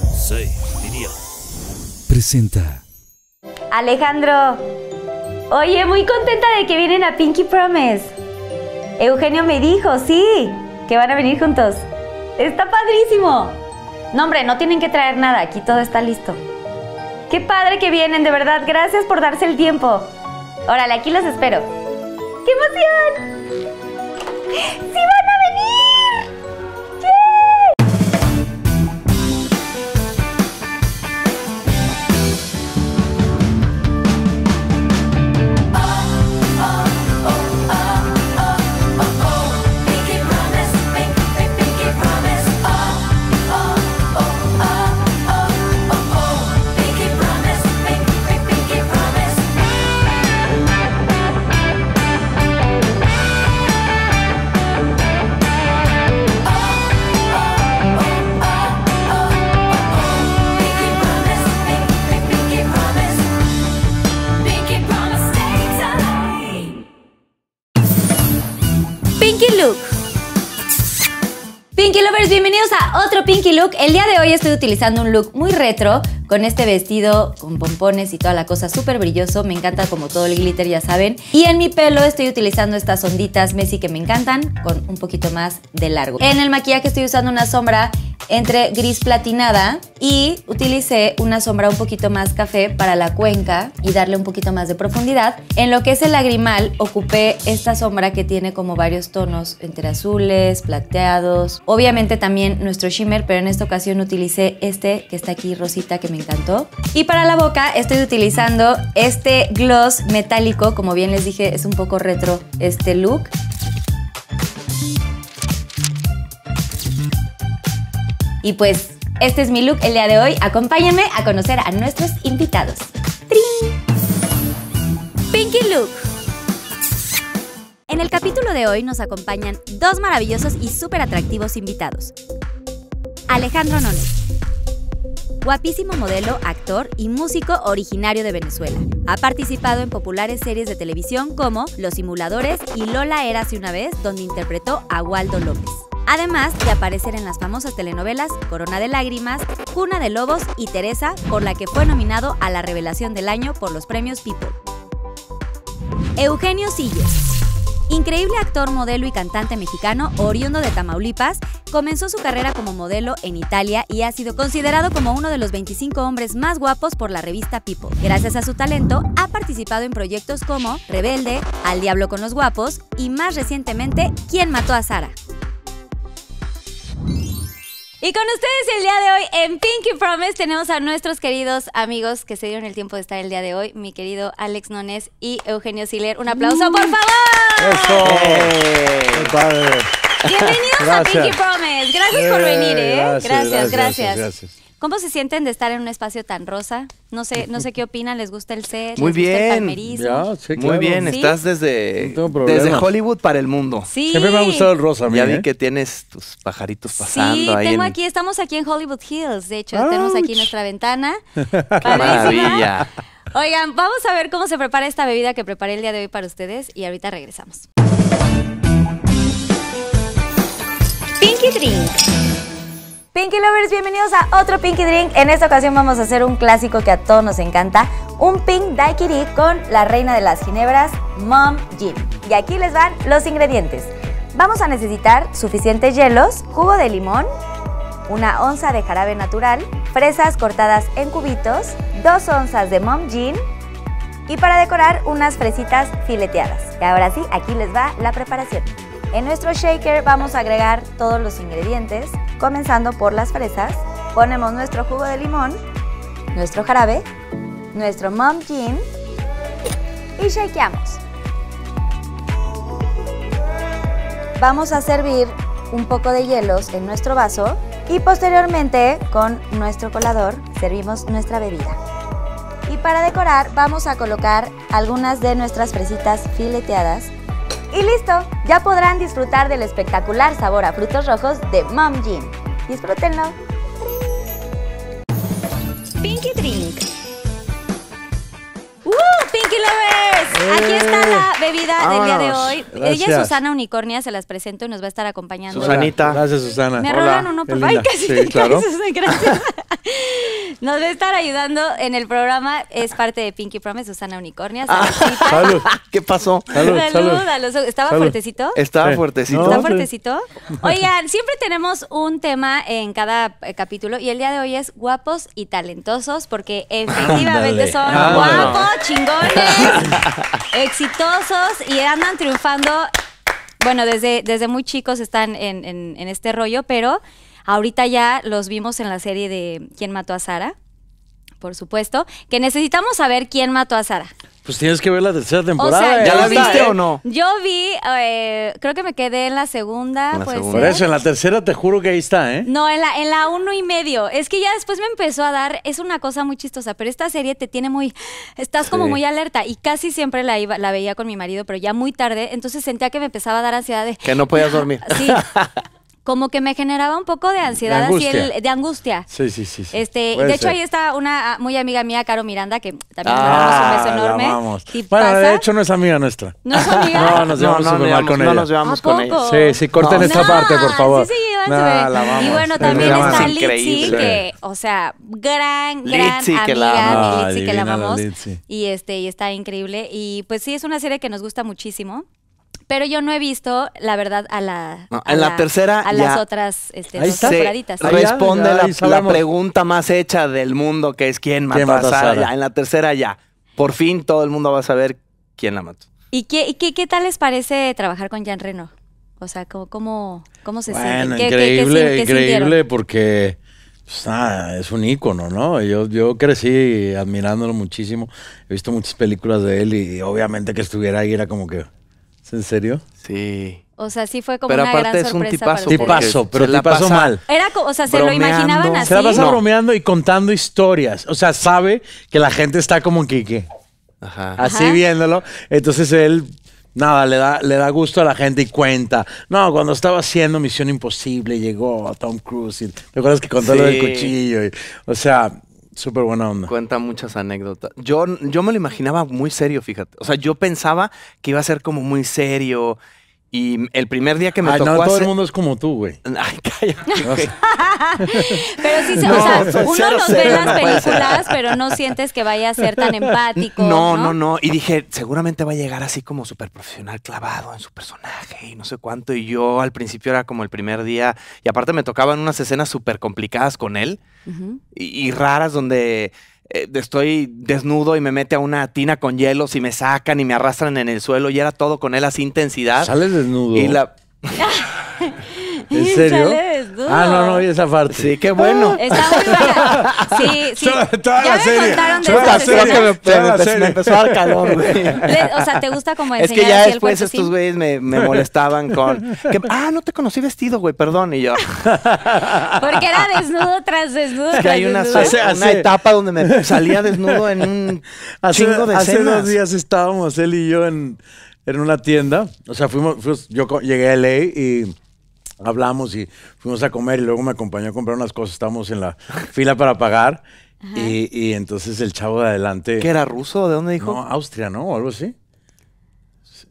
Sí, diría. Presenta. Alejandro. Oye, muy contenta de que vienen a Pinky Promise. Eugenio me dijo, sí, que van a venir juntos. Está padrísimo. No, hombre, no tienen que traer nada, aquí todo está listo. Qué padre que vienen, de verdad, gracias por darse el tiempo. Órale, aquí los espero. ¡Qué emoción! ¡Sí Pinky Lovers, bienvenidos a otro Pinky Look. El día de hoy estoy utilizando un look muy retro con este vestido con pompones y toda la cosa súper brilloso. Me encanta como todo el glitter, ya saben. Y en mi pelo estoy utilizando estas onditas Messi que me encantan con un poquito más de largo. En el maquillaje estoy usando una sombra entre gris platinada y utilicé una sombra un poquito más café para la cuenca y darle un poquito más de profundidad. En lo que es el lagrimal ocupé esta sombra que tiene como varios tonos entre azules, plateados, Obviamente también nuestro shimmer, pero en esta ocasión utilicé este que está aquí rosita que me encantó. Y para la boca estoy utilizando este gloss metálico, como bien les dije es un poco retro este look. Y pues este es mi look el día de hoy. Acompáñenme a conocer a nuestros invitados. Pinky Look. En el capítulo de hoy nos acompañan dos maravillosos y súper atractivos invitados. Alejandro Nones, guapísimo modelo, actor y músico originario de Venezuela. Ha participado en populares series de televisión como Los Simuladores y Lola era si una vez, donde interpretó a Waldo López. Además de aparecer en las famosas telenovelas Corona de Lágrimas, Cuna de Lobos y Teresa, por la que fue nominado a la Revelación del Año por los premios People. Eugenio Sillas, Increíble actor, modelo y cantante mexicano, oriundo de Tamaulipas, comenzó su carrera como modelo en Italia y ha sido considerado como uno de los 25 hombres más guapos por la revista People. Gracias a su talento, ha participado en proyectos como Rebelde, Al Diablo con los Guapos y más recientemente, ¿Quién mató a Sara? Y con ustedes el día de hoy en Pinky Promise tenemos a nuestros queridos amigos que se dieron el tiempo de estar el día de hoy, mi querido Alex Nones y Eugenio Siler. Un aplauso, por favor. Eso. Bienvenidos a Pinky Promise. Gracias por venir, ¿eh? gracias. gracias. gracias ¿Cómo se sienten de estar en un espacio tan rosa? No sé, no sé qué opinan, ¿les gusta el set? Muy bien. Muy bien, estás desde, desde Hollywood para el mundo. Siempre me ha gustado el rosa, Ya vi ¿eh? que tienes tus pajaritos pasando sí, aquí, estamos aquí en Hollywood Hills, de hecho, tenemos aquí nuestra ventana. ¡Qué maravilla! Oigan, vamos a ver cómo se prepara esta bebida que preparé el día de hoy para ustedes y ahorita regresamos. Pinky Drink. Pinky Lovers, bienvenidos a otro Pinky Drink. En esta ocasión vamos a hacer un clásico que a todos nos encanta, un Pink Daiquiri con la reina de las ginebras, Mom Gin. Y aquí les van los ingredientes. Vamos a necesitar suficientes hielos, jugo de limón, una onza de jarabe natural, fresas cortadas en cubitos, dos onzas de Mom Gin y para decorar unas fresitas fileteadas. Y ahora sí, aquí les va la preparación. En nuestro shaker vamos a agregar todos los ingredientes, comenzando por las fresas. Ponemos nuestro jugo de limón, nuestro jarabe, nuestro mom gin y shakeamos. Vamos a servir un poco de hielos en nuestro vaso y posteriormente con nuestro colador servimos nuestra bebida. Y para decorar vamos a colocar algunas de nuestras fresitas fileteadas y listo, ya podrán disfrutar del espectacular sabor a frutos rojos de Mom Jean. Disfrútenlo. Pinky Lovers. Aquí eh. está la bebida del día de hoy. Ella es Susana Unicornia, se las presento y nos va a estar acompañando. Susanita. Gracias, Susana. Me roban uno, por favor. casi, sí, claro. gracias. Nos va a estar ayudando en el programa. Es parte de Pinky Promise, Susana Unicornia. Ah, ¿Qué pasó? Salud, salud. ¿Estaba fuertecito? Estaba fuertecito. ¿Estaba fuertecito? Oigan, siempre tenemos un tema en cada eh, capítulo y el día de hoy es guapos y talentosos porque efectivamente son ah, guapos, chingones exitosos y andan triunfando. Bueno, desde, desde muy chicos están en, en este rollo, pero ahorita ya los vimos en la serie de ¿Quién mató a Sara? Por supuesto, que necesitamos saber quién mató a Sara. Pues tienes que ver la tercera temporada. ¿eh? ¿Ya la viste o no? Yo vi, eh, creo que me quedé en la segunda. Por eso, en la tercera te juro que ahí está, ¿eh? No, en la, en la uno y medio. Es que ya después me empezó a dar, es una cosa muy chistosa, pero esta serie te tiene muy, estás como muy alerta y casi siempre la, iba, la veía con mi marido, pero ya muy tarde, entonces sentía que me empezaba a dar ansiedad de... Que no podías dormir. Sí. como que me generaba un poco de ansiedad, de angustia. Así de angustia. Sí, sí, sí. Este, de hecho, ahí está una ah, muy amiga mía, Caro Miranda, que también le ah, damos un beso enorme. Bueno, de hecho no es amiga nuestra. No es amiga. No, nos llevamos no, mal con ella. No nos llevamos con ella. Sí, sí, corten esta parte, por favor. Sí, sí, la Y bueno, también está Litsi, que, o sea, gran, gran amiga, que que la amamos. Y este, y está increíble. Y pues sí, es una serie que nos gusta muchísimo. Pero yo no he visto, la verdad, a la. en la, tercera. A las otras este, responde la, pregunta más hecha del mundo, que es quién mató, a Sara? en la tercera ya. Por fin todo el mundo va a saber quién la mató. ¿Y qué, qué, tal les parece trabajar con Jan Reno? O sea, ¿cómo, cómo, cómo se siente? Increíble, increíble, porque. Pues, es un ícono, ¿no? Yo, yo crecí admirándolo muchísimo. He visto muchas películas de él y obviamente que estuviera ahí era como que en serio? Sí. O sea, sí fue como pero una gran sorpresa. Pero aparte es un tipazo. Tipazo, pero tipazo mal. o sea, se lo imaginaban así. Se la pasa bromeando y contando historias. O sea, sabe que la gente está como en kike. Ajá. Así viéndolo. Entonces él nada, le da, le da gusto a la gente y cuenta. No, cuando estaba haciendo Misión Imposible llegó a Tom Cruise. ¿Te acuerdas que contó lo del cuchillo? Y, o sea, Súper buena onda. Cuenta muchas anécdotas. Yo, yo me lo imaginaba muy serio, fíjate. O sea, yo pensaba que iba a ser como muy serio y el primer día que me Ay, ah, tocó no, todo el mundo es como tú, güey. Ay, cállate. pero sí, o sea, uno ve en las películas, pero no sientes que vaya a ser tan empático. No, no, no, Y dije, seguramente va a llegar así como súper profesional, clavado en su personaje y no sé cuánto. Y yo al principio era como el primer día. Y aparte me tocaban unas escenas súper complicadas con él y raras donde eh, estoy desnudo y me mete a una tina con hielos y me sacan y me arrastran en el suelo y era todo con él así intensidad. Sales desnudo. Y la... ¿En serio? Ah, no, no, y esa parte. Sí, qué bueno. Uh, está muy Sí, sí. ya la me contaron de la serie. me, me, la empezó, serie. a dar calor, güey. O sea, ¿te gusta como enseñar Es que ya después estos güeyes me, molestaban con... ah, no te conocí vestido, güey, perdón. Y yo... Porque era desnudo tras desnudo. Es que hay una, etapa donde me salía desnudo en un hace, chingo Hace dos días estábamos él y yo en, en una tienda. O sea, fuimos, yo llegué a LA y hablamos y fuimos a comer y luego me acompañó a comprar unas cosas, estábamos en la fila para pagar y, y, entonces el chavo de adelante... ¿Qué era ruso? ¿De dónde dijo? No, Austria, ¿no? O algo así.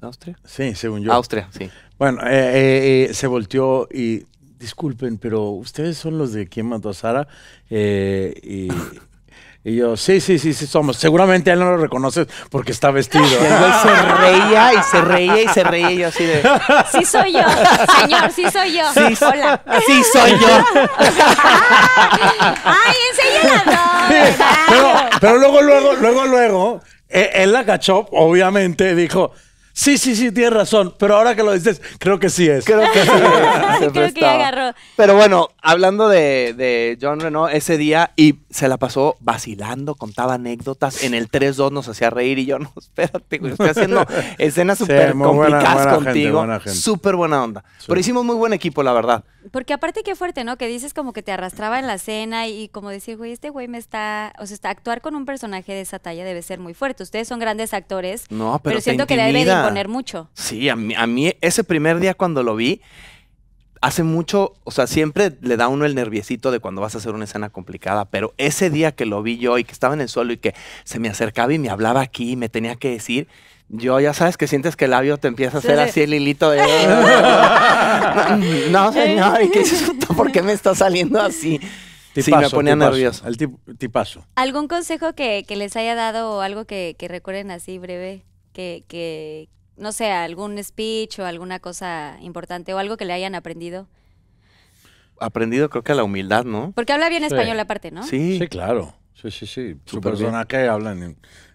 ¿Austria? Sí, según yo. Austria, sí. Bueno, eh, eh, eh, se volteó y disculpen, pero ustedes son los de quien mandó a Sara y... Y yo, sí, sí, sí, sí somos. Seguramente él no lo reconoces porque está vestido. Y el se reía y se reía y se reía y yo así de... Sí soy yo, señor, sí soy yo. Sí, Hola. Sí soy yo. Ay, enséñala. pero, pero luego, luego, luego, luego, eh, él la cachó, obviamente, dijo... Sí, sí, sí, tienes razón. Pero ahora que lo dices, creo que sí es. Creo que sí agarró. Pero bueno, hablando de, John Renault, ese día y se la pasó vacilando, contaba anécdotas. En el 3-2 nos hacía reír y yo, no, espérate, güey, estoy haciendo escenas súper complicadas contigo. Súper buena onda. Pero hicimos muy buen equipo, la verdad. Porque aparte qué fuerte, ¿no? Que dices como que te arrastraba en la cena y, como decir, güey, este güey me está... O sea, está, actuar con un personaje de esa talla debe ser muy fuerte. Ustedes son grandes actores. No, pero, siento que debe poner ah. mucho. Sí, a mí, a mí ese primer día cuando lo vi, hace mucho, o sea, siempre le da uno el nerviecito de cuando vas a hacer una escena complicada, pero ese día que lo vi yo y que estaba en el suelo y que se me acercaba y me hablaba aquí y me tenía que decir, yo ya sabes que sientes que el labio te empieza a hacer así el hilito de... no, no, señor, ¿por qué me está saliendo así? sí, me ponía nervioso. El ¿Algún consejo que, les haya dado o algo que, que recuerden así breve? que, que, no sé, algún speech o alguna cosa importante o algo que le hayan aprendido? Aprendido creo que a la humildad, ¿no? Porque habla bien español aparte, ¿no? Sí. Sí, claro. Sí, sí, sí. Su persona que habla en,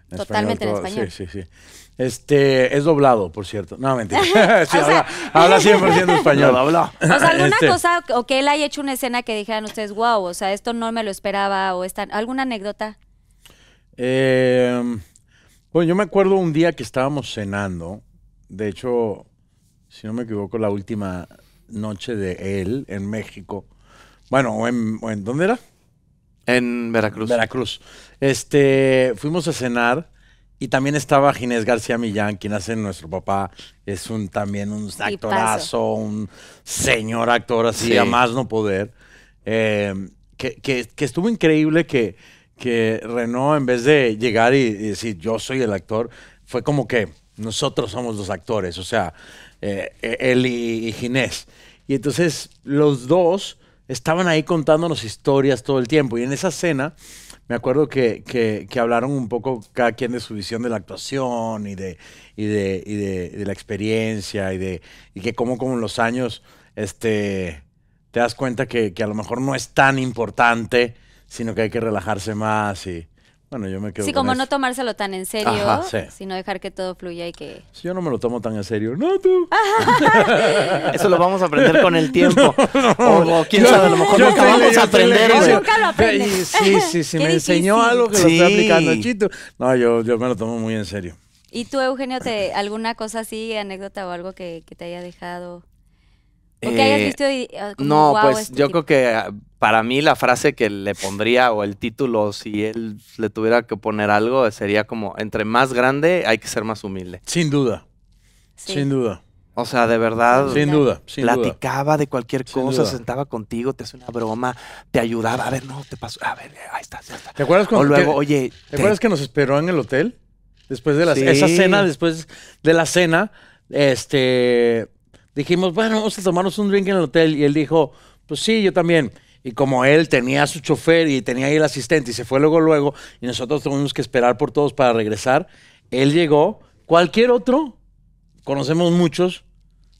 español. Totalmente en español. Sí, sí, sí. Este, es doblado, por cierto. No, mentira. sí, habla, 100% español. habla. O sea, alguna este. cosa, o que él haya hecho una escena que dijeran ustedes, wow, o sea, esto no me lo esperaba, o esta, alguna anécdota. Eh, bueno, yo me acuerdo un día que estábamos cenando, de hecho, si no me equivoco, la última noche de él en México. Bueno, en, ¿dónde era? En Veracruz. Veracruz. Este, fuimos a cenar y también estaba Ginés García Millán, quien hace nuestro papá. Es un también un actorazo, un señor actor así, a más no poder. Eh, que estuvo increíble que que Renault, en vez de llegar y, decir yo soy el actor, fue como que nosotros somos los actores, o sea, eh, él y, Ginés. Y entonces los dos estaban ahí contándonos historias todo el tiempo. Y en esa escena, me acuerdo que, hablaron un poco cada quien de su visión de la actuación y de, de, la experiencia y de que cómo con los años este, te das cuenta que, a lo mejor no es tan importante sino que hay que relajarse más y bueno, yo me quedo. Sí, como no tomárselo tan en serio, Ajá, sí. sino dejar que todo fluya y que. Yo no me lo tomo tan en serio. No, tú. eso lo vamos a aprender con el tiempo. o, quién sabe, a lo mejor nunca vamos a aprender. nunca lo aprendí. Sí, sí, sí, me enseñó algo que lo estoy aplicando, chito. No, yo, yo me lo tomo muy en serio. ¿Y tú, Eugenio, te, alguna cosa así, anécdota o algo que te haya dejado? hayas eh, visto y, ah, no, pues este yo creo que ah, para mí la frase que le pondría o el título, si él le tuviera que poner algo, sería como, entre más grande hay que ser más humilde. Sin duda, sin duda. O sea, de verdad. Sin duda. Sin platicaba de cualquier cosa, sentaba contigo, te hacía una broma, te ayudaba. A ver, no, te pasó. A ver, ahí está, está. ¿Te acuerdas cuando? luego, oye. ¿Te, acuerdas que nos esperó en el hotel? Después de la Esa cena, después de la cena, este dijimos, bueno, vamos a tomarnos un drink en el hotel. Y él dijo, pues sí, yo también. Y como él tenía su chofer y tenía ahí el asistente y se fue luego, luego, y nosotros tuvimos que esperar por todos para regresar, él llegó. Cualquier otro, conocemos muchos,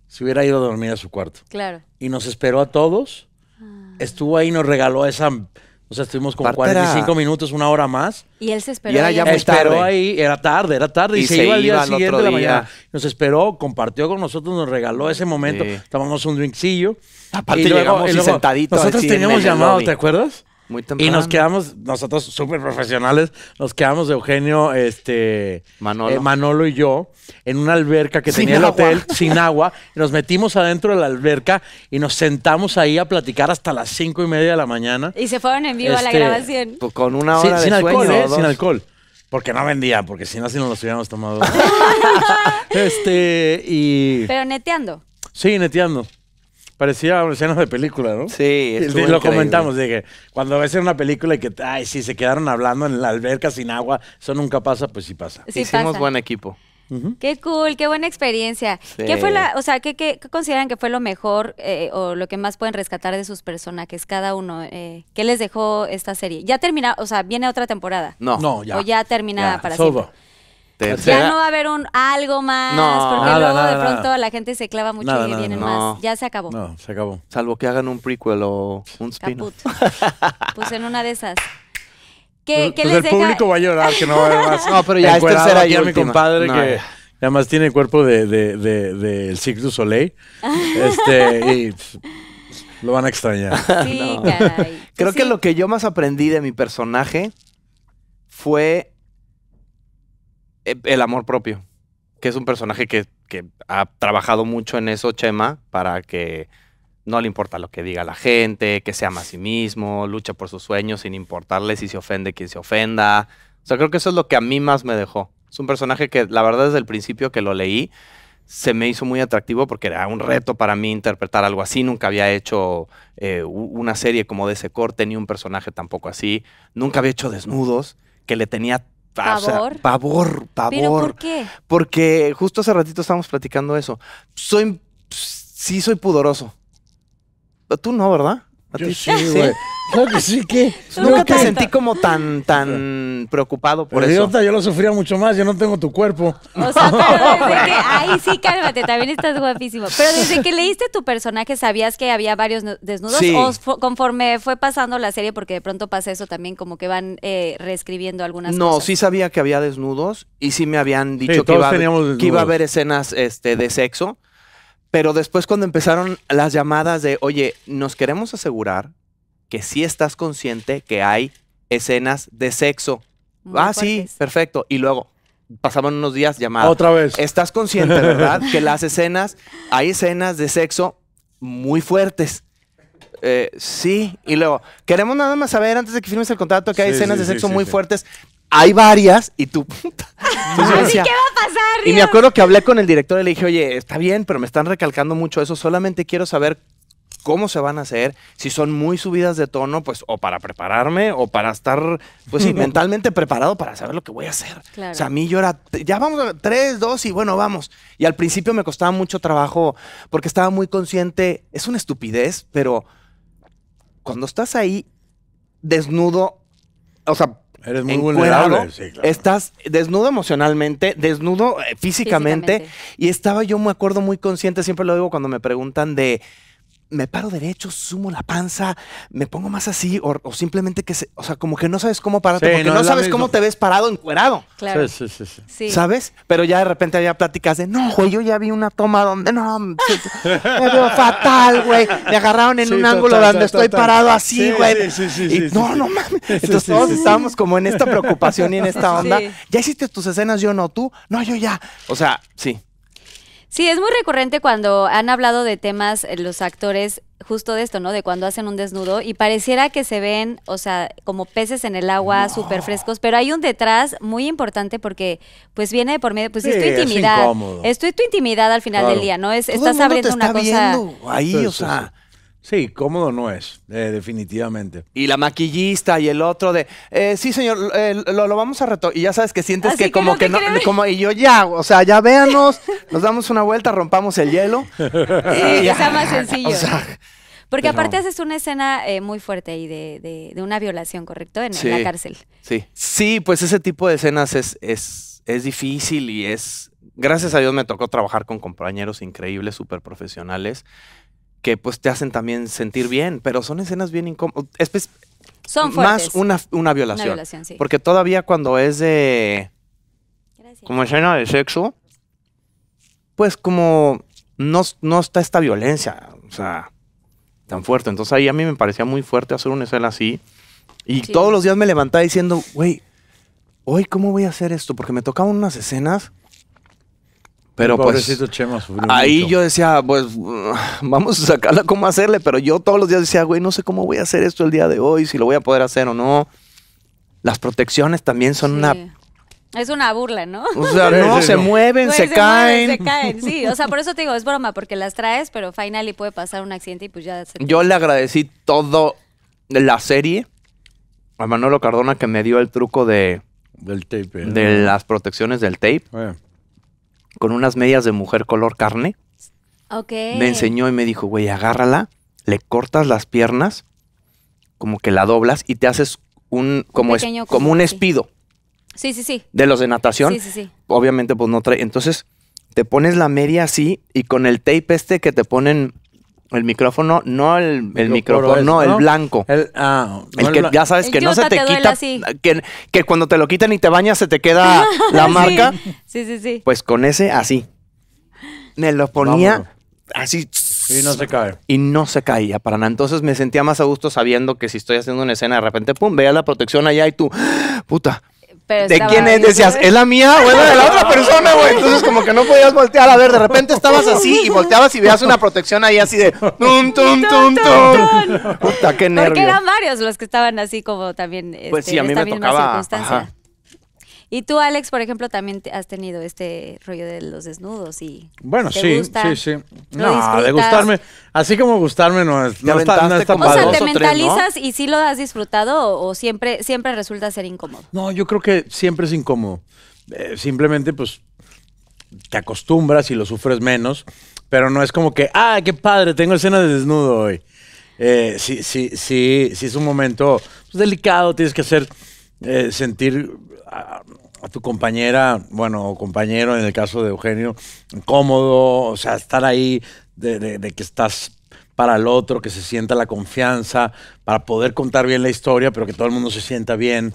se hubiera ido a dormir a su cuarto. Claro. Y nos esperó a todos. Ah. Estuvo ahí, y nos regaló esa o sea, estuvimos como 45 minutos, una hora más. Y él se esperó. ahí era tarde, era tarde, y, se, iba al día siguiente de mañana. Nos esperó, compartió con nosotros, nos regaló ese momento, estábamos tomamos un drinkcillo. Aparte llegamos y sentadito Nosotros teníamos llamado, ¿te acuerdas? Y nos quedamos, nosotros súper profesionales, nos quedamos Eugenio, este, eh, Manolo. y yo, en una alberca que tenía el hotel sin agua. Y nos metimos adentro de la alberca y nos sentamos ahí a platicar hasta las cinco y media de la mañana. Y se fueron en vivo a la este, grabación. Pues, con una hora sin, de sin alcohol, ¿eh? Sin alcohol. Porque no vendía, porque si no, si no los hubiéramos tomado. este, y. Pero neteando. Sí, neteando. Parecía escenas de película, ¿no? Sí, lo comentamos, dije, cuando ves en una película y que, ay, si se quedaron hablando en la alberca sin agua, eso nunca pasa, pues sí pasa. Sí Hicimos buen equipo. Qué cool, qué buena experiencia. ¿Qué fue la, o sea, ¿qué, consideran que fue lo mejor eh, o lo que más pueden rescatar de sus personajes cada uno? Eh, ¿Qué les dejó esta serie? Ya termina, o sea, viene otra temporada. No, no ya. O ya terminada para siempre ya no va a haber un algo más, porque luego de pronto la gente se clava mucho y vienen más. Ya se acabó. No, se acabó. Salvo que hagan un prequel o un spin off Pues en una de esas. pues, pues el público va a llorar que no va más. No, pero ya este será yo mi compadre que... Además tiene cuerpo de, de, de, Soleil. Este, y pues, lo van a extrañar. Creo que lo que yo más aprendí de mi personaje fue eh, el amor propio, que es un personaje que, ha trabajado mucho en eso, Chema, para que no le importa lo que diga la gente, que se ama a sí mismo, lucha por sus sueños sin importarle si se ofende quien se ofenda. O sea, creo que eso es lo que a mí más me dejó. Es un personaje que, la verdad, desde el principio que lo leí, se me hizo muy atractivo porque era un reto para mí interpretar algo así. Nunca había hecho eh, una serie como de ese corte, ni un personaje tampoco así. Nunca había hecho desnudos, que le tenía Pavor. pavor, pavor. por qué? Porque justo hace ratito estábamos platicando eso. Soy. Sí, soy pudoroso. Tú no, ¿verdad? Yo sí, güey. que sí, Nunca te sentí como tan, tan preocupado por eso. Idiota, yo lo sufría mucho más, yo no tengo tu cuerpo. O sea, pero desde que, ay, sí, cálmate, también estás guapísimo. Pero desde que leíste tu personaje, ¿sabías que había varios desnudos? ¿O conforme fue pasando la serie, porque de pronto pasa eso también, como que van eh, reescribiendo algunas cosas? No, sí sabía que había desnudos y sí me habían dicho que, iba, que iba a haber escenas este, de sexo pero después cuando empezaron las llamadas de, oye, nos queremos asegurar que sí estás consciente que hay escenas de sexo. ah, sí, perfecto. Y luego pasaban unos días llamadas. Otra vez. Estás consciente, ¿verdad? que las escenas, hay escenas de sexo muy fuertes. Eh, sí, y luego, queremos nada más saber antes de que firmes el contrato que hay escenas de sexo muy fuertes hay varias y tú. ¿qué va a pasar? Y me acuerdo que hablé con el director y le dije, oye, está bien, pero me están recalcando mucho eso. Solamente quiero saber cómo se van a hacer, si son muy subidas de tono, pues o para prepararme o para estar, pues mentalmente preparado para saber lo que voy a hacer. O sea, a mí yo era, ya vamos, tres, dos y bueno, vamos. Y al principio me costaba mucho trabajo porque estaba muy consciente, es una estupidez, pero cuando estás ahí desnudo, o sea, Eres muy vulnerable. Estás desnudo emocionalmente, desnudo eh, físicamente, Y estaba yo, me acuerdo, muy consciente, siempre lo digo cuando me preguntan de me paro derecho, sumo la panza, me pongo más así, o, simplemente que se, o sea, como que no sabes cómo pararte, porque no, sabes cómo te ves parado encuerado. Sí, sí, sí, ¿Sabes? Pero ya de repente había pláticas de, no, güey, yo ya vi una toma donde, no, me veo fatal, güey. Me agarraron en un ángulo donde estoy parado así, güey. y, no, no mames. Entonces todos estábamos como en esta preocupación y en esta onda. Ya hiciste tus escenas, yo no, tú, no, yo ya. O sea, sí. Sí, es muy recurrente cuando han hablado de temas eh, los actores justo de esto, ¿no? De cuando hacen un desnudo y pareciera que se ven, o sea, como peces en el agua, super súper frescos, pero hay un detrás muy importante porque pues viene de por medio, pues estoy es tu intimidad. Es, tu, intimidad al final del día, ¿no? Es, estás abriendo una cosa... Ahí, o sea... Sí, cómodo no es, eh, definitivamente. Y la maquillista y el otro de, eh, sí señor, eh, lo, vamos a retor. Y ya sabes que sientes que, como que, no, como y yo ya, o sea, ya véanos, nos damos una vuelta, rompamos el hielo. Sí, ya, más sencillo. porque aparte haces una escena muy fuerte ahí de, una violación, ¿correcto? En, la cárcel. Sí. Sí, pues ese tipo de escenas es, es, es difícil y es. Gracias a Dios me tocó trabajar con compañeros increíbles, súper profesionales que pues te hacen también sentir bien, pero son escenas bien incómodas. Pues, son fuertes. Más una, una violación. Porque todavía cuando es de... Como escena de sexo, pues como no, no está esta violencia, o sea, tan fuerte. Entonces ahí a mí me parecía muy fuerte hacer una escena así. Y todos los días me levantaba diciendo, güey, hoy cómo voy a hacer esto, porque me tocaban unas escenas pero pues ahí yo decía, pues vamos a sacarla cómo hacerle, pero yo todos los días decía, güey, no sé cómo voy a hacer esto el día de hoy, si lo voy a poder hacer o no. Las protecciones también son una es una burla, ¿no? O sea, no, se mueven, se, caen. se caen, sí. O sea, por eso te digo, es broma, porque las traes, pero finally puede pasar un accidente y pues ya se... Yo le agradecí todo la serie a Manolo Cardona que me dio el truco de... Del tape. ¿eh? De las protecciones del tape con unas medias de mujer color carne. Ok. Me enseñó y me dijo, güey, agárrala, le cortas las piernas, como que la doblas y te haces un, como, como un espido. Sí, sí, sí. De los de natación. Sí, sí, sí. Obviamente, pues no trae. Entonces, te pones la media así y con el tape este que te ponen el micrófono, no el, micrófono, el blanco. El, ah, el que ya sabes que no se te, quita. Que, que, cuando te lo quitan y te bañas se te queda la marca. Sí, sí, sí. Pues con ese, así. Me lo ponía así. Y no se cae. Y no se caía para nada. Entonces me sentía más a gusto sabiendo que si estoy haciendo una escena, de repente, pum, veía la protección allá y tú, puta, ¿De quién es? Decías, ¿es la mía o es la de la otra persona, güey? Entonces, como que no podías voltear. A ver, de repente estabas así y volteabas y veías una protección ahí así de tum, tum, tum, tum. Puta, qué nervio. Porque eran varios los que estaban así como también. Pues sí, este, a mí me tocaba. Y tú, Alex, por ejemplo, también has tenido este rollo de los desnudos y... Bueno, sí, sí, sí. No, de gustarme, así como gustarme no es, no está, no O sea, ¿te mentalizas y sí lo has disfrutado o, siempre, siempre resulta ser incómodo? No, yo creo que siempre es incómodo. Eh, simplemente, pues, te acostumbras y lo sufres menos, pero no es como que, ah, qué padre, tengo escena de desnudo hoy. Eh, sí, sí, sí, sí es un momento pues, delicado, tienes que hacer eh, sentir a, tu compañera, bueno, compañero en el caso de Eugenio, cómodo, o sea, estar ahí de, que estás para el otro, que se sienta la confianza, para poder contar bien la historia, pero que todo el mundo se sienta bien,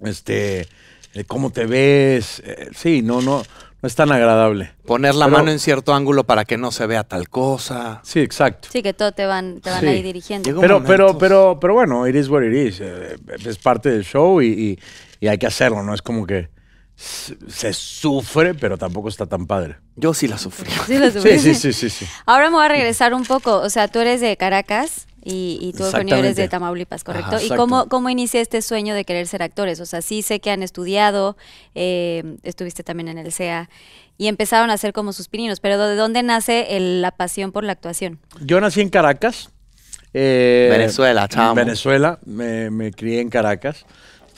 este, eh, cómo te ves, eh, sí, no, no, no es tan agradable. Poner la mano en cierto ángulo para que no se vea tal cosa. Sí, exacto. Sí, que todo te van, te van ahí dirigiendo. pero, pero, pero, pero bueno, it is what it is. Eh, es parte del show y, y hay que hacerlo, no es como que se sufre, pero tampoco está tan padre. Yo sí la sufrí. Sí, Sí, sí, sí, Ahora me voy a regresar un poco. O sea, tú eres de Caracas y, tú, eres de Tamaulipas, ¿correcto? ¿Y cómo, cómo inicié este sueño de querer ser actores? O sea, sí sé que han estudiado, eh, estuviste también en el sea y empezaron a hacer como sus pininos, pero ¿de dónde nace la pasión por la actuación? Yo nací en Caracas. Eh, Venezuela, Venezuela, me, me crié en Caracas.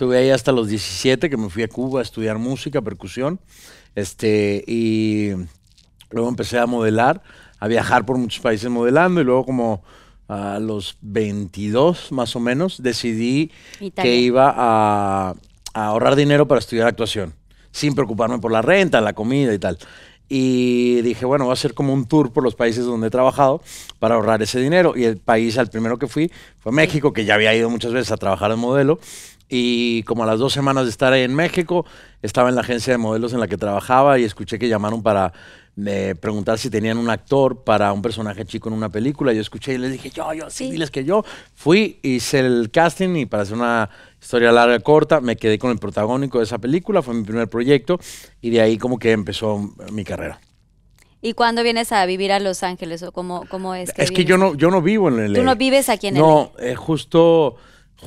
Estuve ahí hasta los 17, que me fui a Cuba a estudiar música, percusión. Este, y luego empecé a modelar, a viajar por muchos países modelando. Y luego, como a los 22 más o menos, decidí que iba a, a ahorrar dinero para estudiar actuación, sin preocuparme por la renta, la comida y tal y dije, bueno, voy a hacer como un tour por los países donde he trabajado para ahorrar ese dinero. Y el país al primero que fui fue México, que ya había ido muchas veces a trabajar de modelo y como a las dos semanas de estar ahí en México, estaba en la agencia de modelos en la que trabajaba y escuché que llamaron para eh, preguntar si tenían un actor para un personaje chico en una película. Yo escuché y les dije, yo, yo, sí, diles que yo. Fui, hice el casting y para hacer una historia larga, y corta, me quedé con el protagónico de esa película, fue mi primer proyecto y de ahí como que empezó mi carrera. ¿Y cuándo vienes a vivir a Los Ángeles o cómo, cómo es que Es que yo no, yo no vivo en el... Tú no vives aquí en el... No, es eh, justo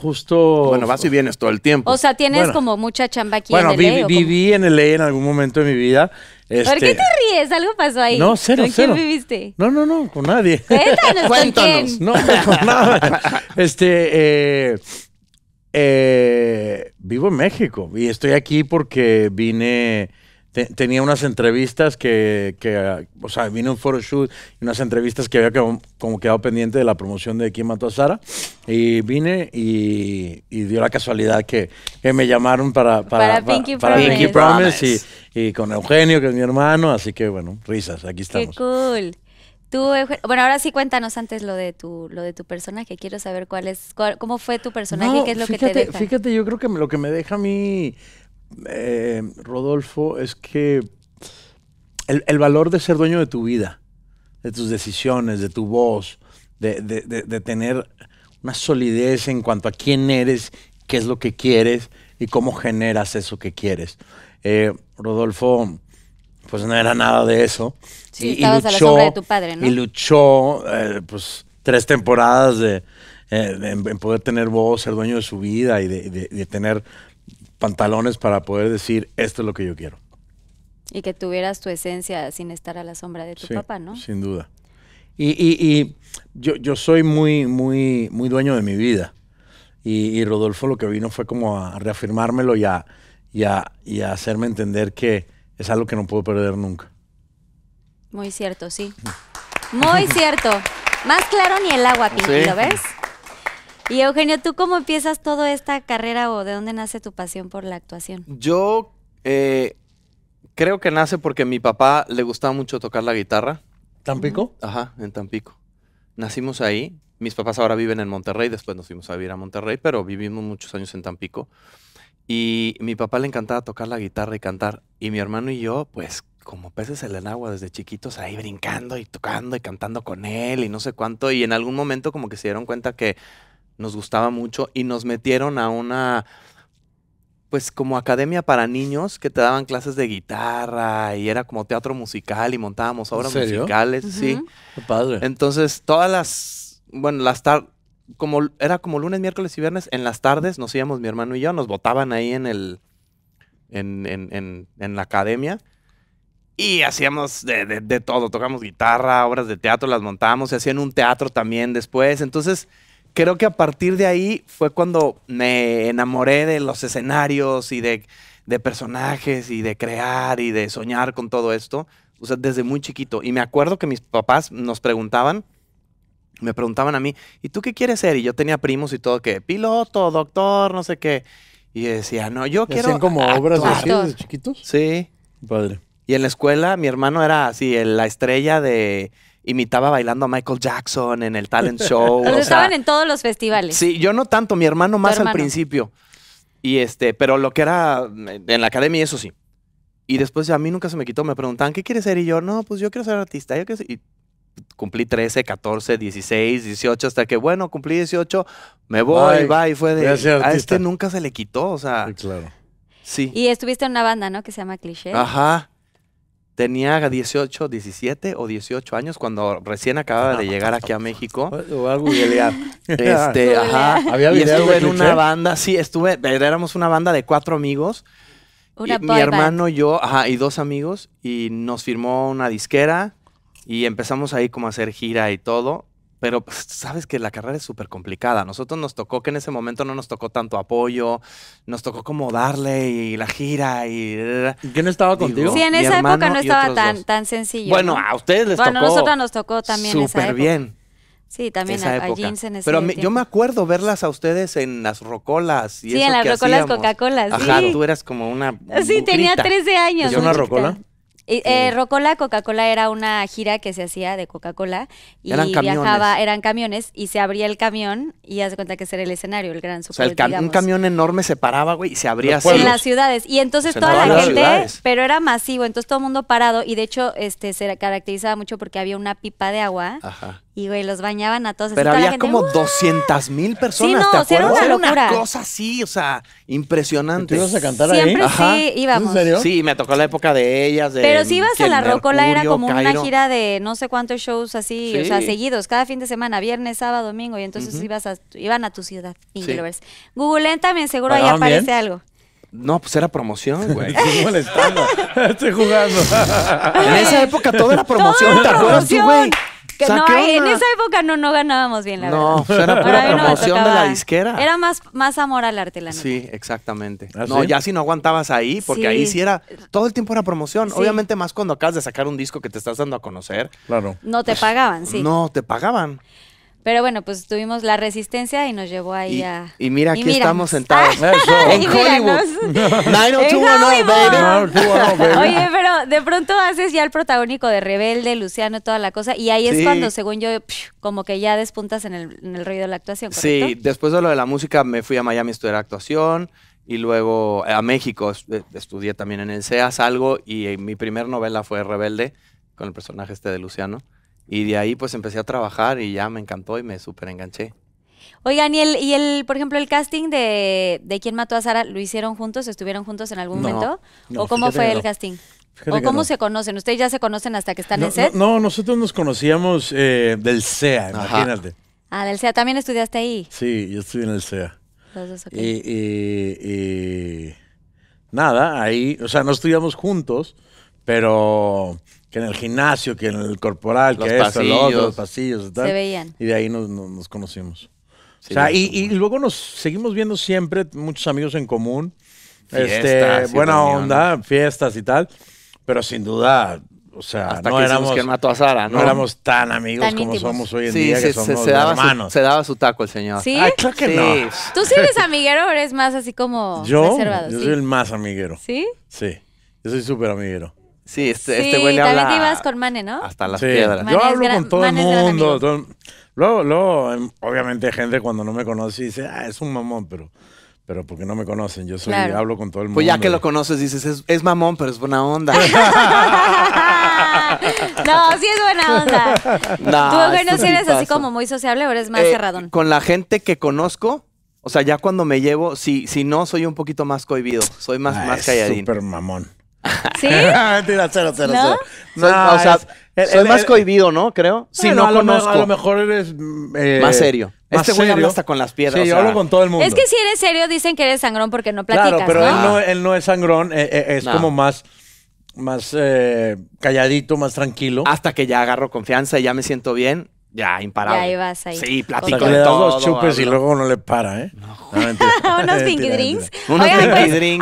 justo... Bueno, vas y vienes todo el tiempo. O sea, tienes como mucha chamba aquí bueno, en Bueno, e viví en LA e en algún momento de mi vida. ¿Por qué este, te ríes? Algo pasó ahí. No, cero, ¿Con quién viviste? No, no, no, con nadie. Cuéntanos, Cuéntanos. ¿con No, con nada. Este, eh, eh, vivo en México y estoy aquí porque vine tenía unas entrevistas que, o sea, vino un photoshoot y unas entrevistas que había como quedado pendiente de la promoción de Quién mató a Sara. Y vine y, dio la casualidad que, me llamaron para, para, para, Pinky, para, Promise, y, con Eugenio, que es mi hermano. Así que bueno, risas, aquí estamos. Qué cool. Tú, bueno, ahora sí cuéntanos antes lo de tu, lo de tu personaje. Quiero saber cuál es, cómo fue tu personaje, qué es lo que te Fíjate, yo creo que lo que me deja a mí eh, Rodolfo, es que el, valor de ser dueño de tu vida, de tus decisiones, de tu voz, de, tener una solidez en cuanto a quién eres, qué es lo que quieres y cómo generas eso que quieres. Eh, Rodolfo, pues no era nada de eso. y, luchó, eh, pues tres temporadas de, en, poder tener voz, ser dueño de su vida y de tener pantalones para poder decir, esto es lo que yo quiero. Y que tuvieras tu esencia sin estar a la sombra de tu papá, ¿no? Sin duda. Y, yo, yo, soy muy, muy, muy dueño de mi vida. Y, Rodolfo lo que vino fue como a reafirmármelo y a, y hacerme entender que es algo que no puedo perder nunca. Muy cierto, sí. Muy cierto. Más claro ni el agua, Pinky, ¿lo ves? Y Eugenio, ¿tú cómo empiezas toda esta carrera o de dónde nace tu pasión por la actuación? Yo eh, creo que nace porque a mi papá le gustaba mucho tocar la guitarra. ¿Tampico? Ajá, en Tampico. Nacimos ahí. Mis papás ahora viven en Monterrey, después nos fuimos a vivir a Monterrey, pero vivimos muchos años en Tampico. Y mi papá le encantaba tocar la guitarra y cantar. Y mi hermano y yo, pues como peces en el agua desde chiquitos, ahí brincando y tocando y cantando con él y no sé cuánto. Y en algún momento como que se dieron cuenta que nos gustaba mucho y nos metieron a una, pues como academia para niños que te daban clases de guitarra y era como teatro musical y montábamos obras musicales, sí. Qué padre. Entonces todas las, bueno, las tardes, como era como lunes, miércoles y viernes, en las tardes nos íbamos mi hermano y yo, nos votaban ahí en el, en, la academia. Y hacíamos de, todo, tocamos guitarra, obras de teatro, las montábamos, se hacían un teatro también después. Entonces, creo que a partir de ahí fue cuando me enamoré de los escenarios y de, personajes y de crear y de soñar con todo esto. O sea, desde muy chiquito. Y me acuerdo que mis papás nos preguntaban, me preguntaban a mí, ¿y tú qué quieres ser? Y yo tenía primos y todo, que piloto, doctor, no sé qué. Y decía, no, yo quiero. ¿Hacían como obras obras de desde chiquitos? Sí. Padre. Y en la escuela, mi hermano era así, la estrella de imitaba bailando a Michael Jackson en el talent show. o estaban en todos los festivales. Sí, yo no tanto, mi hermano más al principio. Y este, pero lo que era eh, en la academia, eso sí. Y después a mí nunca se me quitó, me preguntaban, ¿qué quieres ser? Y yo, no, pues yo quiero ser artista, yo Y cumplí 13, 14, 16, 18, hasta que, bueno, cumplí 18, me voy, va, y fue de... Gracias, a este nunca se le quitó, o sea... claro. Sí. Y estuviste en una banda, ¿no? Que se llama Cliché. Ajá. Tenía 18, 17 o 18 años cuando recién acababa ah, de llegar pues, aquí a México. Pues, o algo Este, ajá. Había y estuve en una banda, sí, estuve, eh, éramos una banda de cuatro amigos. mi hermano, y yo, ajá, y dos amigos, y nos firmó una disquera y empezamos ahí como a hacer gira y todo pero pues, sabes que la carrera es súper complicada. Nosotros nos tocó que en ese momento no nos tocó tanto apoyo, nos tocó como darle y la gira y... que no estaba contigo? sí, en esa época no estaba tan, tan sencillo. Bueno, a ustedes les tocó... Bueno, a nosotros nos tocó también Súper bien. Sí, también a, Pero yo me acuerdo verlas a ustedes en las rocolas. Y sí, en las rocolas Coca-Cola. Sí. Ajá, tú eras como una. Sí, tenía 13 años. ¿Yo una rocola? Eh, Rocola, Coca-Cola era una gira que se hacía de Coca-Cola y eran viajaba, eran camiones y se abría el camión y hace cuenta que ese era el escenario, el gran super. O sea, un camión enorme se paraba, güey, y se abría así. En las ciudades. Y entonces toda la gente, pero era masivo, entonces todo el mundo parado y de hecho este se caracterizaba mucho porque había una pipa de agua Ajá. Y, güey, los bañaban a todos. Pero había como 200.000 200 mil personas, sí, no, Era una, una, cosa así, o sea, impresionante. ibas a cantar ahí? sí íbamos. ¿En serio? Sí, me tocó la época de ellas. Pero si ibas a la Rocola, era como una gira de no sé cuántos shows así, o sea, seguidos, cada fin de semana, viernes, sábado, domingo, y entonces ibas iban a tu ciudad, Inglaterra. Google también, seguro ahí aparece algo. No, pues era promoción, güey. Estoy jugando. en esa época todo era promoción, ¿te acuerdas güey? Que, no, en esa época no, no ganábamos bien, la no, era promoción de la disquera. Era más, más amor al arte, la Sí, exactamente. ¿Ah, no, ya si no aguantabas ahí, porque ahí sí era, todo el tiempo era promoción. Obviamente más cuando acabas de sacar un disco que te estás dando a conocer. Claro. No te pagaban, sí. No, te pagaban. Pero bueno, pues tuvimos la resistencia y nos llevó ahí a. Y mira, aquí estamos sentados. en Hollywood. Oh oh, ah, Oye, pero de pronto haces ya el protagónico de Rebelde, Luciano, toda la cosa. Y ahí es cuando, según yo, como que ya despuntas en el, en el de la actuación. ¿correcto? Sí, después de lo de la música me fui a Miami a estudiar actuación y luego eh, a México eh, estudié también en el CEA, salgo y eh, mi primer novela fue Rebelde con el personaje este de Luciano. Y de ahí pues empecé a trabajar y ya me encantó y me súper enganché. Oigan, ¿y el, y el, por ejemplo, el casting de, de quién mató a Sara, ¿lo hicieron juntos? ¿Estuvieron juntos en algún momento? ¿O cómo fue el casting? ¿O cómo se conocen? ¿Ustedes ya se conocen hasta que están en set? No, nosotros nos conocíamos eh, del CEA, imagínate. Ah, del CEA. ¿También estudiaste ahí? Sí, yo estudié en el CEA. y, nada, ahí, o sea, no estudiamos juntos, pero que en el gimnasio, que en el corporal, que eso, los pasillos y tal. Se veían. Y de ahí nos, conocimos. o sea, y, luego nos seguimos viendo siempre, muchos amigos en común. Este, buena onda, fiestas y tal. Pero sin duda, o sea, no éramos que mató a Sara, ¿no? éramos tan amigos como somos hoy en día, se, daba Su, taco el señor. ¿Sí? Ah, claro que no. ¿Tú sí eres amiguero o eres más así como ¿Yo? Yo soy el más amiguero. ¿Sí? Sí, yo soy súper amiguero. Sí, este, güey le habla. ibas con Mane, ¿no? Hasta las piedras. Yo hablo con todo el mundo. luego, luego, em, obviamente, gente cuando no me conoce dice, ah, es un mamón, pero. Pero porque no me conocen, yo soy, hablo con todo el mundo. Pues ya que lo conoces, dices, es, mamón, pero es buena onda. no, sí es buena onda. No, Tú, que si sí eres así como muy sociable o eres más eh, cerradón. Con la gente que conozco, o sea, ya cuando me llevo, si, si no, soy un poquito más cohibido, soy más, ah, más Súper mamón. ¿Sí? Ah, mentira, cero, cero, ¿No? cero. o sea, es- más cohibido, ¿no? Creo. si no conozco. a lo mejor eres. Mm, eh, más serio. más este güey habla hasta con las piedras. Sí, yo hablo con todo el mundo. Es que si eres serio, dicen que eres sangrón porque no platicas, Claro, pero él, no, es sangrón, eh, eh, es como más, más calladito, más tranquilo. Hasta que ya agarro confianza y ya me siento bien. Ya, imparable. Ya ahí. Sí, platico de le dos los chupes y luego no le para, ¿eh? No. no Unos pinky pues, drinks.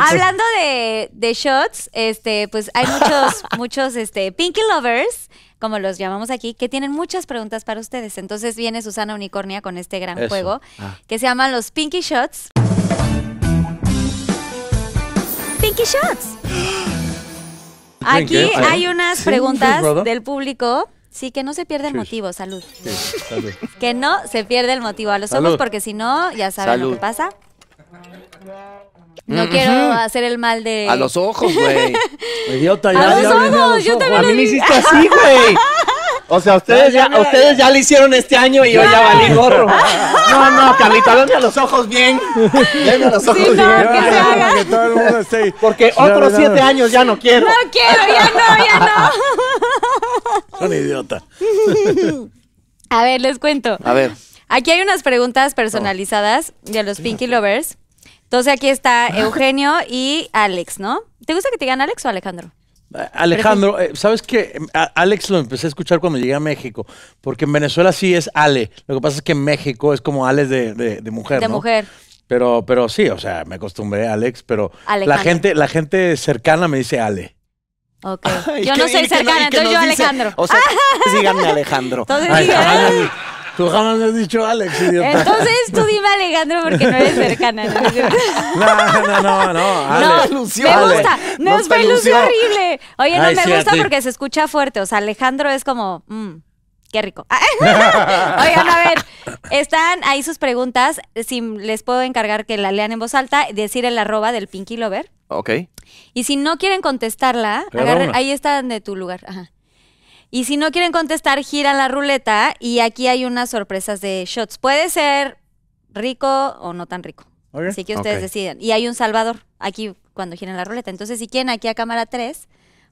Hablando de, shots, este, pues hay muchos, muchos este, pinky lovers como los llamamos aquí, que tienen muchas preguntas para ustedes. Entonces viene Susana Unicornia con este gran juego ah. que se llama los Pinky Shots. Pinky Shots. Aquí hay unas preguntas del público Sí, que no se pierda el motivo, salud. Que no se pierda el motivo a los ojos porque si no, ya saben lo que pasa. No quiero hacer el mal de... A los ojos, güey. A los ojos, a los ojos. yo también A mí me hiciste así, güey. O sea, ustedes, ya, ustedes ya lo hicieron este año y yo ya valí gorro. No, no, Carlita, denme a los ojos bien. Denme a los ojos bien. Porque otros siete años ya no quiero. No quiero, ya no, ya no. Son idiota. A ver, les cuento. A ver. Aquí hay unas preguntas personalizadas de los Pinky Lovers. Entonces aquí está Eugenio y Alex, ¿no? ¿Te gusta que te digan Alex o Alejandro? Eh, Alejandro, eh, ¿sabes qué? Alex lo empecé a escuchar cuando llegué a México, porque en Venezuela sí es Ale. Lo que pasa es que en México es como Alex de, de- mujer. De mujer. Pero, pero sí, o sea, me acostumbré a Alex, pero la gente, la gente cercana me dice Ale. Ok. yo no soy cercana, entonces yo Alejandro. O sea, síganme Alejandro. Entonces, ¿eh? Tú jamás me has dicho Alex, Entonces tú dime Alejandro porque no eres cercana. No, no, no, no. no me me gusta. No, es ilusión horrible. Oye, no me gusta porque se escucha fuerte. O sea, Alejandro es como, mm, qué rico. Oigan, a ver, están ahí sus preguntas. Si les puedo encargar que la lean en voz alta, decir el arroba del Pinky Lover. Ok. Y si no quieren contestarla, ahí está de tu lugar. Y si no quieren contestar, giran la ruleta y aquí hay unas sorpresas de shots. Puede ser rico o no tan rico. Así que ustedes deciden. Y hay un salvador aquí cuando giren la ruleta. Entonces, si quieren, aquí a cámara 3,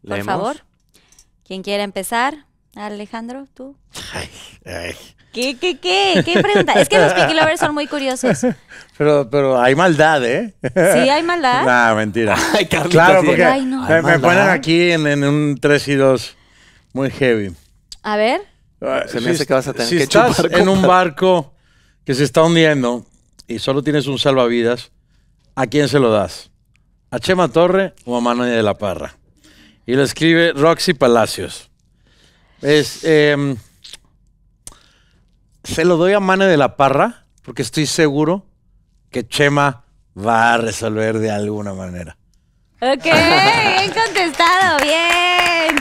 por favor. ¿Quién quiere empezar? Alejandro, tú. Ay, ay. ¿Qué, qué, qué? ¿Qué pregunta? Es que los Peaky son muy curiosos. Pero, pero hay maldad, ¿eh? Sí, hay maldad. Ah, mentira. claro, porque me, ponen aquí en, un 3 y 2 muy heavy. A ver. Ah, se me si, hace que vas a tener si estás en un barco que se está hundiendo y solo tienes un salvavidas, ¿a quién se lo das? ¿A Chema Torre o a Manuel de la Parra? Y lo escribe Roxy Palacios. Es... Em, se lo doy a Mane de la Parra, porque estoy seguro que Chema va a resolver de alguna manera. Ok, bien contestado, bien.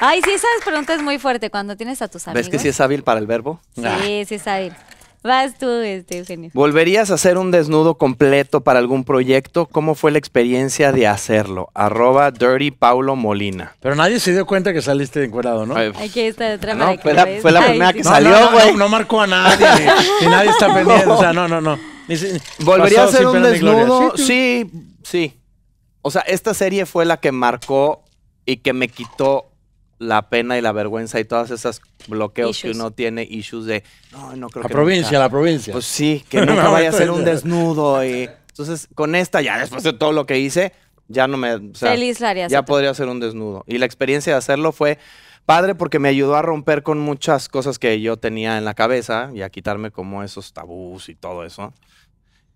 Ay, sí, esa pregunta es muy fuerte cuando tienes a tus amigos. ¿Ves que sí es hábil para el verbo? Sí, sí es hábil. Vas tú, este, ¿Volverías a hacer un desnudo completo para algún proyecto? ¿Cómo fue la experiencia de hacerlo? Arroba Dirty Molina. Pero nadie se dio cuenta que saliste encuerado, ¿no? Aquí está otra no, fue, la, fue la, primera que salió, güey. No, marcó a nadie. y nadie está pendiente. O sea, no, no, no. ¿Volverías a hacer un desnudo? Sí, sí. O sea, esta serie fue la que marcó y que me quitó la pena y la vergüenza y todas esas bloqueos que uno tiene, issues de, no, no creo la provincia, la provincia. Pues sí, que nunca vaya a ser un desnudo y entonces con esta ya después de todo lo que hice, ya no me, Feliz ya podría ser un desnudo. Y la experiencia de hacerlo fue padre porque me ayudó a romper con muchas cosas que yo tenía en la cabeza y a quitarme como esos tabús y todo eso.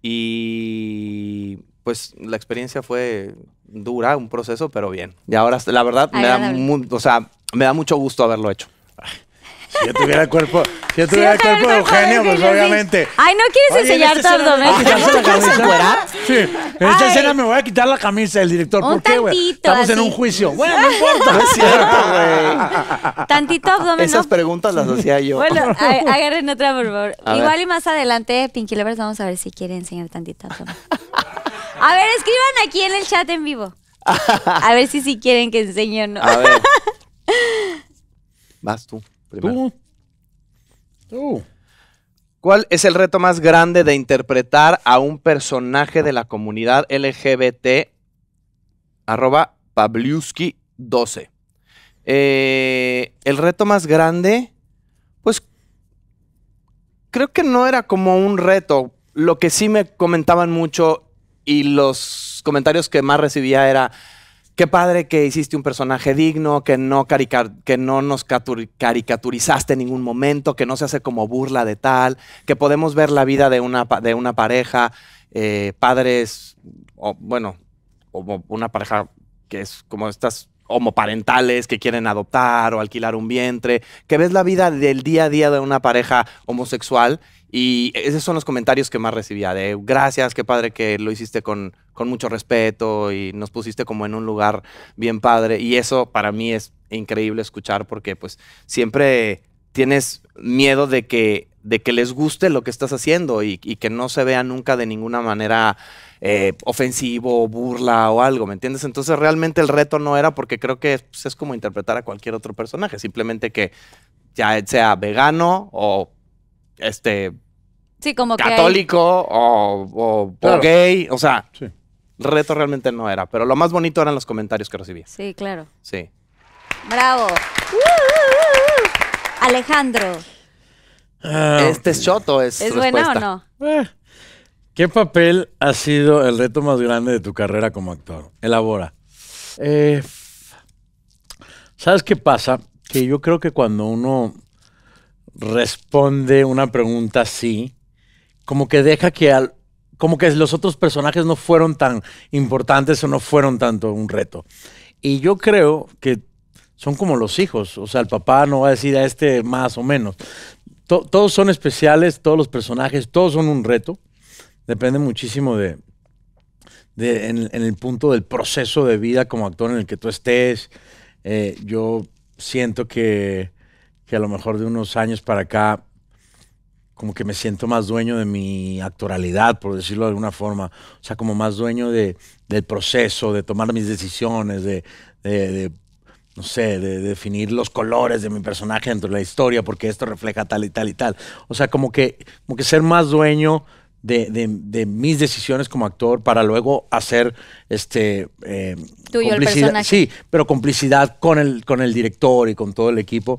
Y pues la experiencia fue dura, un proceso, pero bien. Y ahora, la verdad, me da, o sea, me da mucho gusto haberlo hecho. Si yo tuviera el cuerpo, si tuviera el cuerpo de Eugenio, pues obviamente. Ay, ¿no quieres enseñar tu eh? abdomen? ¿Ah, sí. En esta escena me voy a quitar la camisa del director. ¿Por qué, Estamos en un juicio. Bueno, no importa. Es cierto, güey. Tantito abdomen, Esas preguntas las hacía yo. Bueno, agarren otra, por favor. Igual y más adelante, Pinky Lovers, vamos a ver si quiere enseñar tantito abdomen. A ver, escriban aquí en el chat en vivo. A ver si quieren que enseñe no. Vas tú. Primero. Tú. ¿Cuál es el reto más grande de interpretar a un personaje de la comunidad LGBT? Arroba Pabliuski 12. Eh, el reto más grande, pues creo que no era como un reto. Lo que sí me comentaban mucho y los comentarios que más recibía era, qué padre que hiciste un personaje digno, que no, que no nos caricaturizaste en ningún momento, que no se hace como burla de tal, que podemos ver la vida de una, de una pareja, eh, padres, o, bueno, o una pareja que es como estas homoparentales que quieren adoptar o alquilar un vientre, que ves la vida del día a día de una pareja homosexual y esos son los comentarios que más recibía, de gracias, qué padre que lo hiciste con, con mucho respeto y nos pusiste como en un lugar bien padre y eso para mí es increíble escuchar porque pues siempre tienes miedo de que de que les guste lo que estás haciendo y, que no se vea nunca de ninguna manera ofensivo eh, ofensivo, burla o algo, ¿me entiendes? Entonces realmente el reto no era porque creo que pues, es como interpretar a cualquier otro personaje, simplemente que ya sea vegano o este sí, como católico o, gay, o sea, el reto realmente no era, pero lo más bonito eran los comentarios que recibía Sí, claro. Sí. Bravo. Alejandro. Ah, este es choto, es. ¿Es o no? Eh, ¿Qué papel ha sido el reto más grande de tu carrera como actor? Elabora. Eh, ¿Sabes qué pasa? Que yo creo que cuando uno responde una pregunta así, como que deja que al, como que los otros personajes no fueron tan importantes o no fueron tanto un reto. Y yo creo que son como los hijos, o sea, el papá no va a decir a este más o menos, todos son especiales, todos los personajes, todos son un reto. Depende muchísimo de, en, el punto del proceso de vida como actor en el que tú estés. Eh, yo siento que, a lo mejor de unos años para acá como que me siento más dueño de mi actualidad, por decirlo de alguna forma. O sea, como más dueño de, del proceso, de tomar mis decisiones, de, de no sé, de, definir los colores de mi personaje dentro de la historia, porque esto refleja tal y tal y tal. O sea, como que, como que ser más dueño de, de, mis decisiones como actor para luego hacer este eh, Tuyo el personaje. Sí, pero complicidad con el, con el director y con todo el equipo.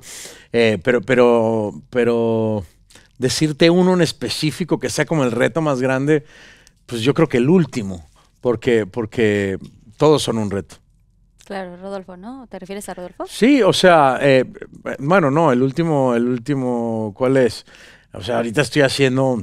Eh, pero, pero, pero decirte uno en específico que sea como el reto más grande, pues yo creo que el último, porque, porque todos son un reto. Claro, Rodolfo, ¿no? ¿Te refieres a Rodolfo? Sí, o sea, eh, bueno, no, el último, el último, ¿cuál es? O sea, ahorita estoy haciendo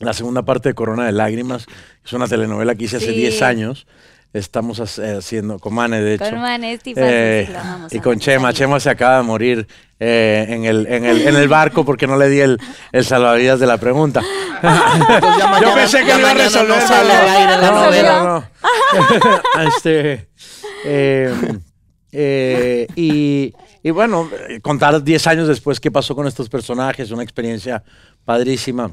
la segunda parte de Corona de Lágrimas, es una telenovela que hice hace 10 años. Estamos haciendo, con Mane, de hecho. Con Mane, eh, Y con Chema, Chema se acaba de morir eh, en, el, en, el, en el barco porque no le di el, el salvavidas de la pregunta. Yo pensé que lo iba a resolver. aire la no, no, no. este... Eh, eh, y, bueno, contar 10 años después qué pasó con estos personajes, una experiencia padrísima.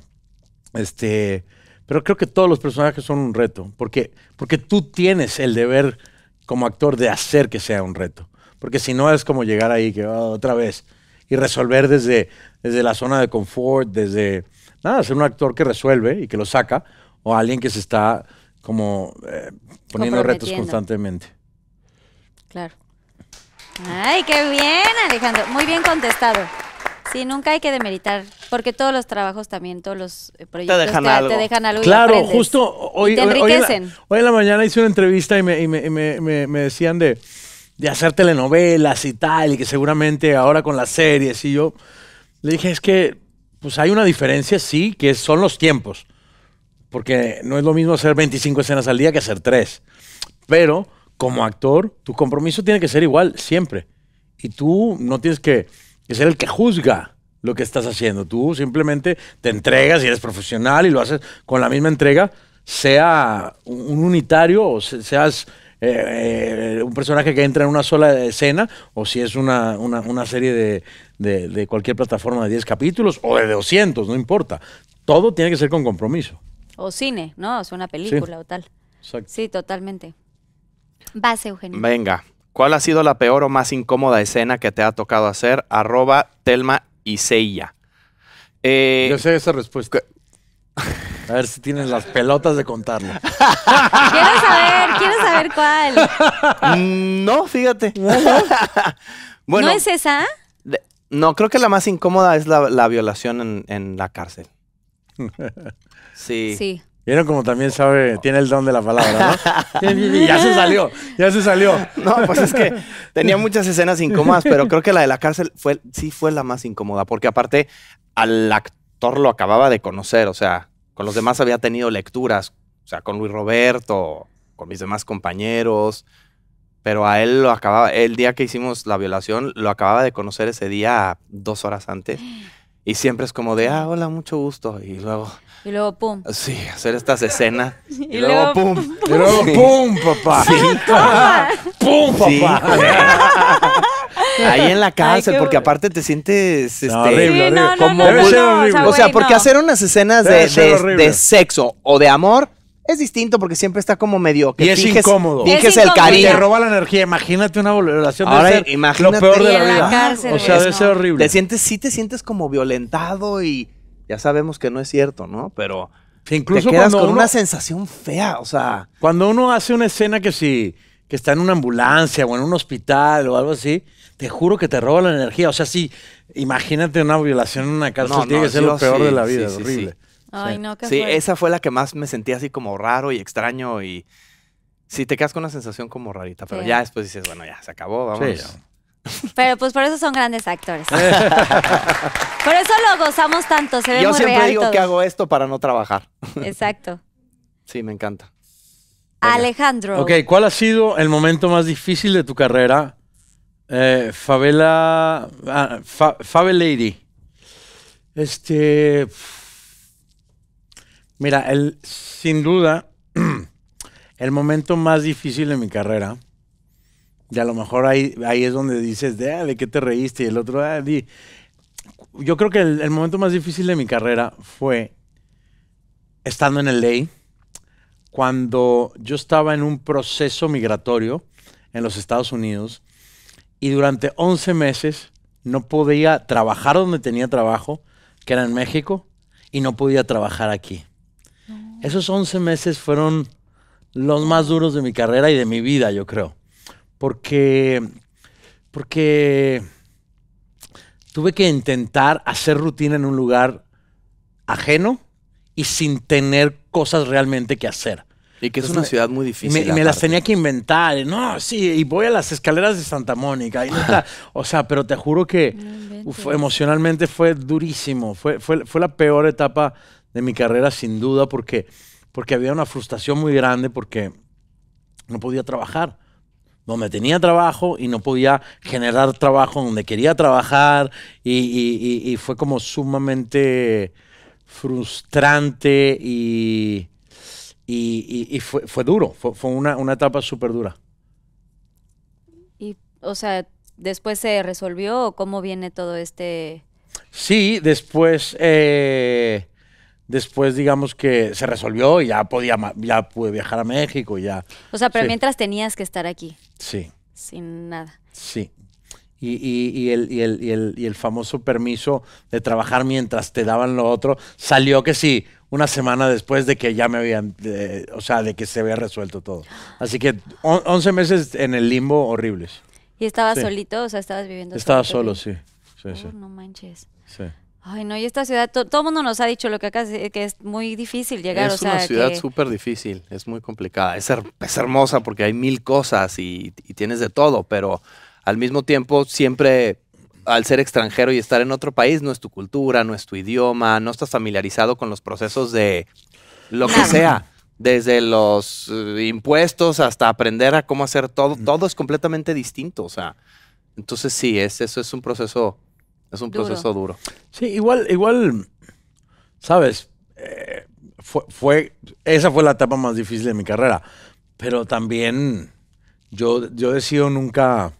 Este, pero creo que todos los personajes son un reto, porque, porque tú tienes el deber como actor de hacer que sea un reto. Porque si no es como llegar ahí que oh, otra vez y resolver desde, desde la zona de confort, desde nada, ser un actor que resuelve y que lo saca, o alguien que se está como eh, poniendo retos constantemente claro. Ay, qué bien, Alejandro. Muy bien contestado. Sí, nunca hay que demeritar, porque todos los trabajos también, todos los eh, proyectos te dejan algo. claro, justo hoy, enriquecen. Hoy en, la, mañana hice una entrevista y me, decían de, de hacer telenovelas y tal, y que seguramente ahora con las series y yo le dije, es que pues hay una diferencia, sí, que son los tiempos, porque no es lo mismo hacer 25 escenas al día que hacer 3, pero como actor, tu compromiso tiene que ser igual siempre. Y tú no tienes que, ser el que juzga lo que estás haciendo. Tú simplemente te entregas y eres profesional y lo haces con la misma entrega, sea un unitario o seas eh, eh, un personaje que entra en una sola escena o si es una, una, serie de, cualquier plataforma de 10 capítulos o de 200, no importa. Todo tiene que ser con compromiso. O cine, ¿no? O sea, una película o tal. Sí, totalmente. Vas, Venga. ¿Cuál ha sido la peor o más incómoda escena que te ha tocado hacer? Arroba Telma y Eh, Yo sé esa respuesta. A ver si tienes las pelotas de contarlo. quiero saber, quiero saber cuál. No, fíjate. ¿No es esa? No, creo que la más incómoda es la, violación en, en, la cárcel. Sí. Sí. Vieron como también sabe, tiene el don de la palabra, ¿no? Y ya se salió, ya se salió. No, pues es que tenía muchas escenas incómodas, pero creo que la de la cárcel fue, sí fue la más incómoda, porque aparte al actor lo acababa de conocer, o sea, con los demás había tenido lecturas, o sea, con Luis Roberto, con mis demás compañeros, pero a él lo acababa, el día que hicimos la violación, lo acababa de conocer ese día dos horas antes, y siempre es como de, ah, hola, mucho gusto, y luego... Y luego pum. Sí, hacer estas escenas. y, luego, pum. Y luego pum, papá. Sí. ¡Pum, papá! Ahí en la cárcel, porque aparte te sientes no, este, horrible, como horrible. O sea, porque hacer unas escenas de, de, sexo o de amor es distinto porque siempre está como medio y es incómodo. Finges el cariño. Te roba la energía. Imagínate una violación. ser imagínate lo peor de la, vida. o sea, debe ser horrible. Te sientes, sí te sientes como violentado y ya sabemos que no es cierto, ¿no? Pero incluso te quedas con una sensación fea, o sea. Cuando uno hace una escena que si está en una ambulancia o en un hospital o algo así, te juro que te roba la energía. O sea, sí, imagínate una violación en una cárcel, no, no, que ser lo peor de la vida, es horrible. Ay, no, qué Sí, esa fue la que más me sentí así como raro y extraño y sí, te quedas con una sensación como rarita, pero ya después dices, bueno, ya se acabó, vamos. Pero pues por eso son grandes actores. por eso lo gozamos tanto, Yo siempre digo que hago esto para no trabajar. Exacto. Sí, me encanta. Alejandro. Ok, ¿cuál ha sido el momento más difícil de tu carrera? Eh, favela. Ah, Lady. Este. Mira, el, sin duda, el momento más difícil de mi carrera y a lo mejor ahí, ahí es donde dices, de, ¿de qué te reíste? Y el otro, ah, di. Yo creo que el, momento más difícil de mi carrera fue estando en el ley, cuando yo estaba en un proceso migratorio en los Estados Unidos y durante 11 meses no podía trabajar donde tenía trabajo, que era en México, y no podía trabajar aquí. Esos 11 meses fueron los más duros de mi carrera y de mi vida, yo creo porque, porque tuve que intentar hacer rutina en un lugar ajeno y sin tener cosas realmente que hacer. Y que es una ciudad muy difícil. Me, me las tenía que inventar. No, sí, y voy a las escaleras de Santa Mónica. o sea, pero te juro que emocionalmente fue durísimo. Fue, fue, fue, la peor etapa de mi carrera, sin duda, porque, porque había una frustración muy grande porque no podía trabajar donde tenía trabajo y no podía generar trabajo donde quería trabajar y, fue como sumamente frustrante y, fue, duro, fue, una, etapa súper dura. Y, o sea, después se resolvió cómo viene todo este... Sí, después... Eh, después digamos que se resolvió y ya podía ya pude viajar a México ya o sea pero mientras tenías que estar aquí sí sin nada sí y, el, y, el, y, el, y el famoso permiso de trabajar mientras te daban lo otro salió que sí una semana después de que ya me habían o sea de que se había resuelto todo así que 11 meses en el limbo horribles y estabas solito o sea estabas viviendo estaba solo, sí. Oh, no manches sí Ay, no, y esta ciudad, todo el mundo nos ha dicho lo que acá es, eh, que es muy difícil llegar. Es una ciudad súper difícil, es muy complicada. Es, hermosa porque hay mil cosas y, tienes de todo, pero al mismo tiempo siempre al ser extranjero y estar en otro país no es tu cultura, no es tu idioma, no estás familiarizado con los procesos de lo que sea. Desde los eh, impuestos hasta aprender a cómo hacer todo, mm. todo es completamente distinto. O sea, entonces sí, eso es un proceso es un proceso duro. Sí, igual, igual, sabes, eh, fue, esa fue la etapa más difícil de mi carrera, pero también yo, yo decido nunca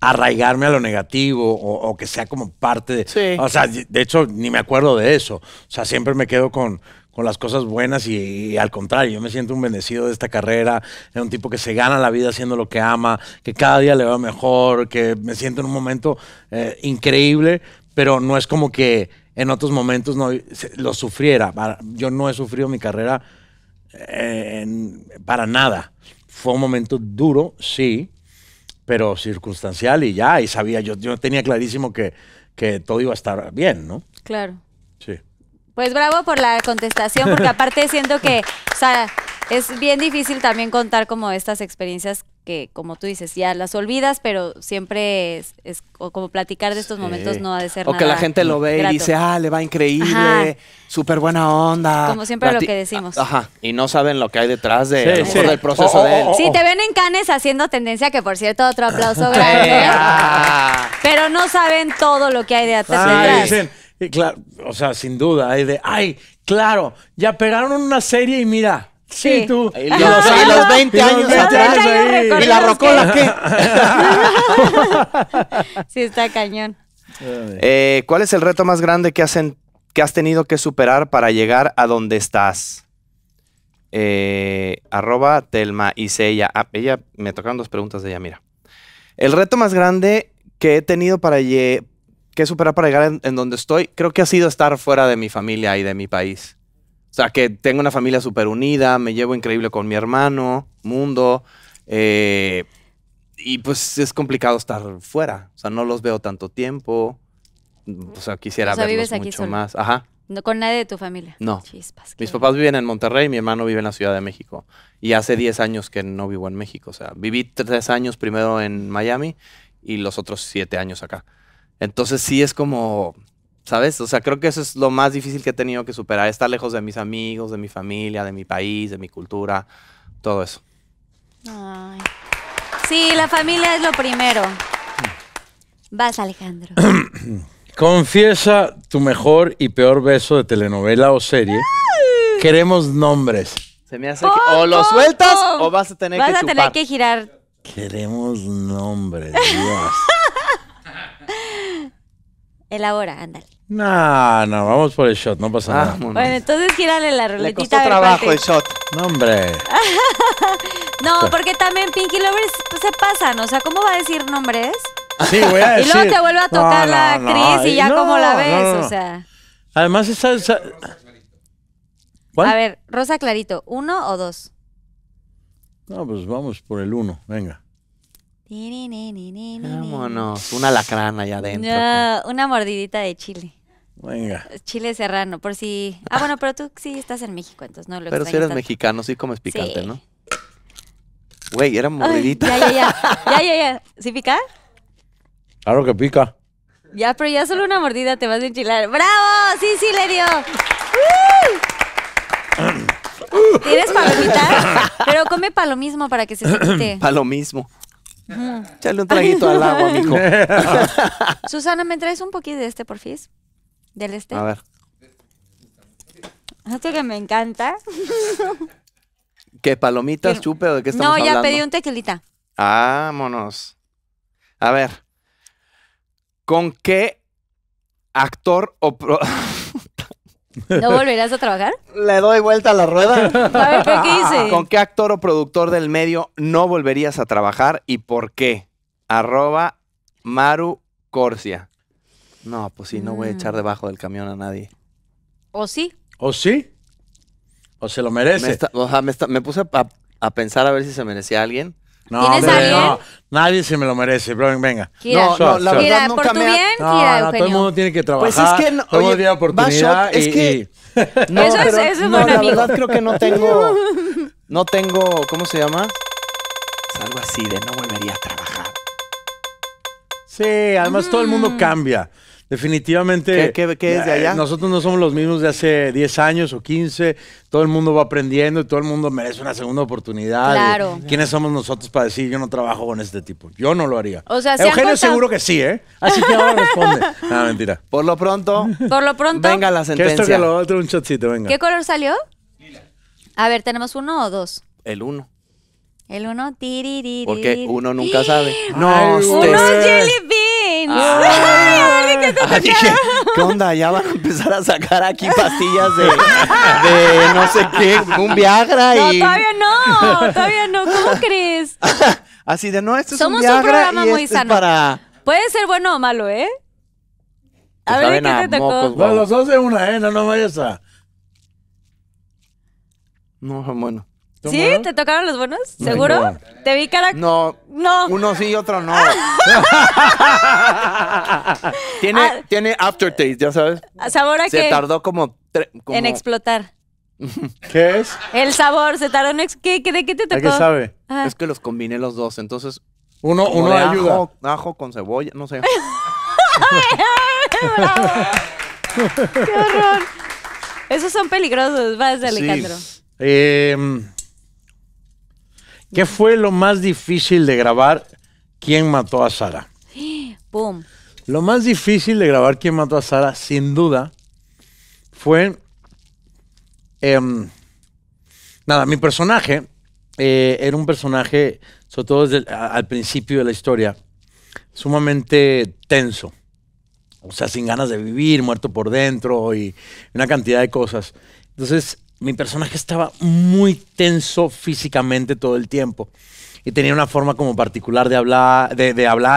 arraigarme a lo negativo o, que sea como parte de... O sea, de hecho, ni me acuerdo de eso. O sea, siempre me quedo con, con las cosas buenas y, al contrario, yo me siento un bendecido de esta carrera, Es un tipo que se gana la vida haciendo lo que ama, que cada día le va mejor, que me siento en un momento eh, increíble, pero no es como que en otros momentos no lo sufriera. Yo no he sufrido mi carrera eh, para nada. Fue un momento duro, sí, pero circunstancial y ya, y sabía, yo, yo tenía clarísimo que, que todo iba a estar bien, ¿no? Claro. Sí. Pues bravo por la contestación, porque aparte siento que, o sea, es bien difícil también contar como estas experiencias que, como tú dices, ya las olvidas, pero siempre es, como platicar de estos momentos no ha de ser o O que la gente lo ve y dice, ah, le va increíble, súper buena onda. Como siempre lo que decimos. Ajá, y no saben lo que hay detrás de, del proceso oh, de oh, él. sí, oh, te ven en Canes haciendo tendencia, que por cierto, otro aplauso grande. ¿eh? Ah. pero no saben todo lo que hay de atrás. Ah, o sea, sin duda, hay de, ay, claro, ya pegaron una serie y mira. Sí, tú. Y los, 20 años atrás. y la rocola ¿qué? sí, está cañón. Eh, ¿Cuál es el reto más grande que has, que has tenido que superar para llegar a donde estás? Eh, arroba Telma y Sella. Ah, ella, me tocaron dos preguntas de ella, mira. El reto más grande que he tenido para, que superar para llegar en, donde estoy, creo que ha sido estar fuera de mi familia y de mi país. O sea, que tengo una familia súper unida, me llevo increíble con mi hermano, mundo. Eh, y pues es complicado estar fuera. O sea, no los veo tanto tiempo. O sea, quisiera verlos aquí mucho más. Ajá. No, con nadie de tu familia. No. Mis papás viven en Monterrey, mi hermano vive en la Ciudad de México. Y hace 10 años que no vivo en México. O sea, viví 3 años primero en Miami y los otros 7 años acá. Entonces sí es como, ¿sabes? O sea, creo que eso es lo más difícil que he tenido que superar, estar lejos de mis amigos, de mi familia, de mi país, de mi cultura, todo eso. Ay. Sí, la familia es lo primero. Vas, Alejandro. Confiesa tu mejor y peor beso de telenovela o serie. Queremos nombres. Se me hace o lo sueltas o vas a tener que que Vas a tener que girar. Queremos nombres, Dios. Elabora, ándale. No, no, vamos por el shot, no pasa nada. Bueno, entonces gírale la ruletita. Le costó trabajo el shot. No, no, porque también Pinky Lovers se pasan, o sea, ¿cómo va a decir nombres? Sí, voy a decir. Y luego te vuelve a tocar la Cris y ya como la ves, o sea. Además, está ¿Cuál? A ver, Rosa Clarito, ¿uno o dos? No, pues vamos por el uno, venga. Vámonos, una lacrana allá adentro. Pues. una mordidita de chile. Venga. Chile serrano, por si. Ah, bueno, pero tú sí estás en México, entonces no lo Pero si eres mexicano, sí comes picante, sí. ¿no? Güey, era mordidita. ya, ya, ya. Ya, ¿Sí pica? Claro que pica. Ya, pero ya solo una mordida te vas a enchilar. ¡Bravo! ¡Sí, sí, le dio! ¿Tienes palomita? Pero come mismo para que se quite. mismo Echale Chale un traguito al agua, mijo. Susana, ¿me traes un poquito de este, porfis? Del este. A ver. Esto que me encanta. ¿Qué, palomitas, chupe o de qué estamos hablando? No, ya pedí un tequilita. Vámonos. A ver. ¿Con qué actor o... Pro ¿No volverías a trabajar? Le doy vuelta a la rueda. A ver, ¿qué hice? ¿Con qué actor o productor del medio no volverías a trabajar y por qué? Arroba Maru Corsia. No, pues sí, no voy a mm. echar debajo del camión a nadie. ¿O sí? ¿O sí? ¿O se lo merece? Me, me, puse a, a pensar a ver si se merecía a alguien. No, no, nadie se me lo merece, bro, venga. No, la verdad nunca me bien, todo el mundo tiene que trabajar. Pues es que no, mundo tiene oportunidad. es que- Eso es- eso es buen la verdad creo que no tengo, no tengo, ¿cómo se llama? Es algo así de no volvería a trabajar. sí, además todo el mundo mm. cambia definitivamente. ¿Qué, es de eh, allá? nosotros no somos los mismos de hace 10 años o 15. Todo el mundo va aprendiendo y todo el mundo merece una segunda oportunidad. Claro. ¿Quiénes somos nosotros para decir yo no trabajo con este tipo? Yo no lo haría. Eugenio seguro que sí, ¿eh? Así que ahora responde. no, mentira. Por lo pronto. Por lo pronto. Venga la sentencia. esto lo otro, un venga. ¿Qué color salió? A ver, ¿tenemos uno o dos? El uno. El uno, tiri, Porque uno nunca sabe. No, uno Ah, ¿qué, ¿Qué onda? Ya van a empezar a sacar aquí pastillas de, de no sé qué, un Viagra y... No, todavía no, todavía no. ¿Cómo crees? Así de, no, esto es un Viagra programa y muy este sano. Es para... Puede ser bueno o malo, ¿eh? A ver, ¿qué te tocó? los dos de una, ¿eh? No, no vayas a... No, bueno. ¿Sí? ¿Te tocaron los buenos? ¿Seguro? ¿Te vi cara...? No. No. Uno sí y otro no. tiene, ah. tiene aftertaste, ya sabes. ¿Sabor a Se tardó como, En explotar. ¿Qué es? El sabor, se tardó en... ¿Qué, qué, ¿De qué te tocó? ¿A qué sabe? Es que los combiné los dos, entonces... Uno, uno ayuda. Ajo, con cebolla, no sé. ¡Qué horror! Esos son peligrosos. Vas, Alejandro. Eh... ¿Qué fue lo más difícil de grabar ¿Quién mató a Sara? ¡Pum! Lo más difícil de grabar ¿Quién mató a Sara? Sin duda, fue... Em, nada, mi personaje eh, era un personaje, sobre todo desde al principio de la historia, sumamente tenso. O sea, sin ganas de vivir, muerto por dentro y una cantidad de cosas. Entonces, mi personaje estaba muy tenso físicamente todo el tiempo. Y tenía una forma como particular de hablar,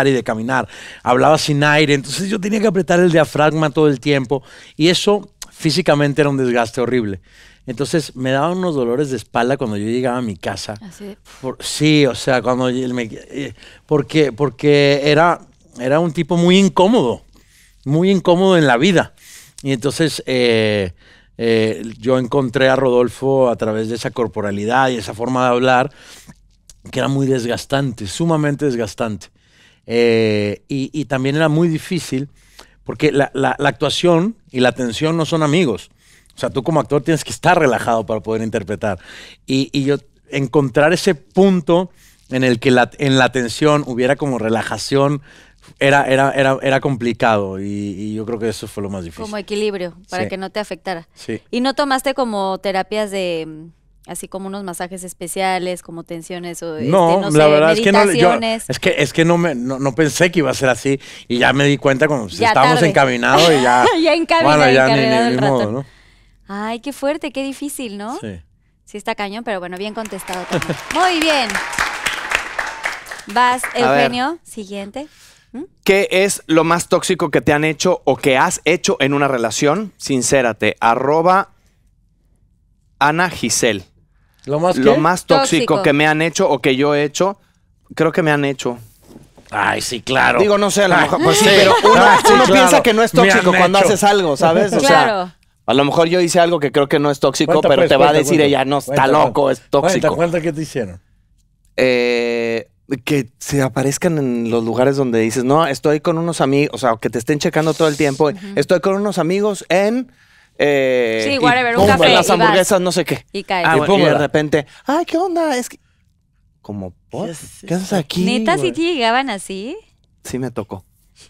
y de caminar. Hablaba sin aire, entonces yo tenía que apretar el diafragma todo el tiempo. Y eso físicamente era un desgaste horrible. Entonces me daban unos dolores de espalda cuando yo llegaba a mi casa. ¿Ah, sí, o sea, cuando me, eh, porque, porque era, era un tipo muy incómodo, muy incómodo en la vida. Y entonces... Eh, eh, yo encontré a Rodolfo a través de esa corporalidad y esa forma de hablar, que era muy desgastante, sumamente desgastante. Eh, y, también era muy difícil, porque la, actuación y la atención no son amigos. O sea, tú como actor tienes que estar relajado para poder interpretar. Y, yo encontrar ese punto en el que en la atención hubiera como relajación era, era, era, era complicado y, yo creo que eso fue lo más difícil. Como equilibrio, para que no te afectara. Sí. ¿Y no tomaste como terapias de, mm, así como unos masajes especiales, como tensiones o este, no, la verdad es que no, es que no me no, pensé que iba a ser así y ya me di cuenta como si estábamos encaminados y ya ya encaminado, modo, ¿no? Ay, qué fuerte, qué difícil, ¿no? Sí. Sí está cañón, pero bueno, bien contestado también. Muy bien. Vas, Eugenio, siguiente. ¿Mm? ¿Qué es lo más tóxico que te han hecho o que has hecho en una relación? Sincérate. Arroba Ana Giselle. Lo más, lo más tóxico, que me han hecho o que yo he hecho, creo que me han hecho. Ay, sí, claro. Digo, no sé, a lo mejor. Pues pero ah, uno, piensa que no es tóxico cuando haces algo, ¿sabes? O sea, a lo mejor yo hice algo que creo que no es tóxico, pero pues, te va a decir ella, no, está loco, es Cuenta, tóxico. cuenta qué te hicieron. Eh, que se aparezcan en los lugares donde dices, no, estoy con unos amigos, o sea, que te estén checando todo el tiempo, estoy con unos amigos en... Eh, sí, un café. Las hamburguesas, no sé qué. Y cae. Ah, de repente, ay, ¿qué onda? Es que... Como, ¿Qué, haces aquí? ¿Neta si llegaban así? Sí me tocó.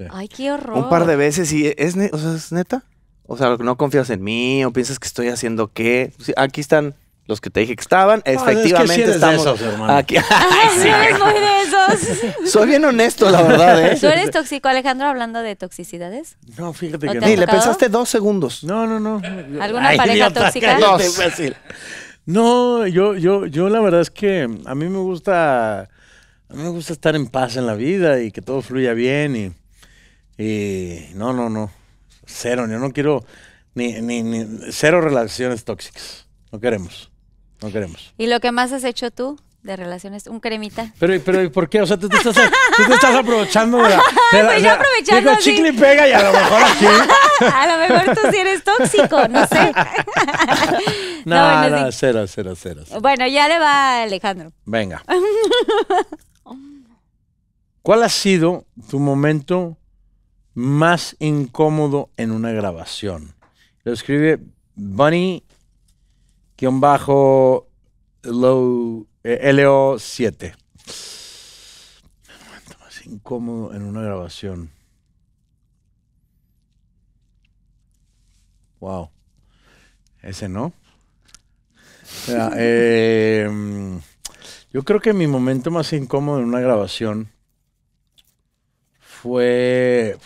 Ay, qué horror. Un par de veces y es, o sea, ¿es neta. O sea, no confías en mí o piensas que estoy haciendo qué. Aquí están los que te dije que estaban. Efectivamente es estamos de esos, hermano. de esos. Soy bien honesto, la verdad. ¿eh? ¿Tú eres tóxico, Alejandro, hablando de toxicidades? No, fíjate que no. Ni, le pensaste dos segundos. No, no, no. ¿Alguna pareja tóxica? No, yo, yo, yo la verdad es que a mí me gusta, a mí me gusta estar en paz en la vida y que todo fluya bien y, y no, no, no, cero. Yo no quiero ni, ni, ni cero relaciones tóxicas. No queremos. No queremos. ¿Y lo que más has hecho tú? de relaciones, un cremita. Pero, pero ¿por qué? O sea, tú te estás, tú te estás aprovechando de la... yo la, de la aprovechando digo, chicle y pega y a lo mejor aquí... a lo mejor tú sí eres tóxico, no sé. no, no, cero, cero, cero. Bueno, ya le va Alejandro. Venga. ¿Cuál ha sido tu momento más incómodo en una grabación? Lo escribe Bunny guión bajo low, eh, LO7. momento más incómodo en una grabación. Wow. Ese no. Em, yo creo que mi momento más incómodo en una grabación fue...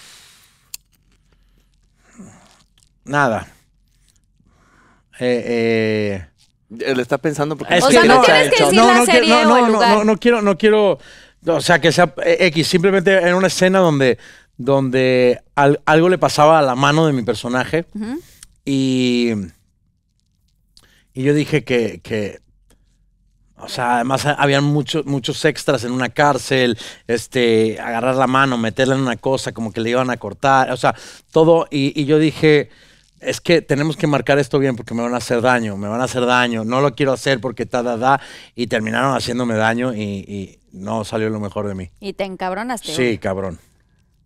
Nada. Eh, eh Le está pensando porque no, no, quiero, no quiero, o sea, que sea X, simplemente en una escena donde, donde algo le pasaba a la mano de mi personaje y, y yo dije que, o sea, además habían muchos muchos extras en una cárcel, este, agarrar la mano, meterla en una cosa, como que le iban a cortar, o sea, todo, y yo dije, es que tenemos que marcar esto bien porque me van a hacer daño, me van a hacer daño, no lo quiero hacer porque ta, da, da, y terminaron haciéndome daño y, no salió lo mejor de mí. Y te encabronaste. Sí, cabrón.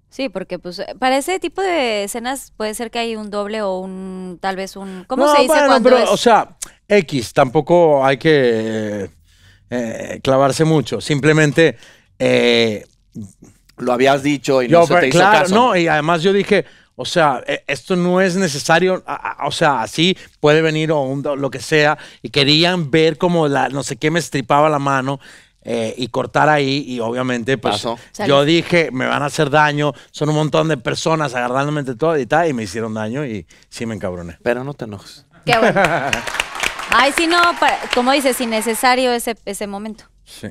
Sí, porque pues para ese tipo de escenas puede ser que hay un doble o un tal vez un ¿cómo se dice bueno, cuando o sea, X, tampoco hay que eh, clavarse mucho, simplemente eh, lo habías dicho y no se te hizo claro, no, y además yo dije, o sea, e, esto no es necesario, o sea, así puede venir o lo que sea, y querían ver como la, no sé qué me estripaba la mano. Eh, y cortar ahí y obviamente pues, pasó. Yo dije, me van a hacer daño, son un montón de personas agarrándome de todo y tal, y me hicieron daño y sí me encabroné. Pero no te enojes. Qué bueno. Ay, si no, como dices, innecesario ese, momento. Sí.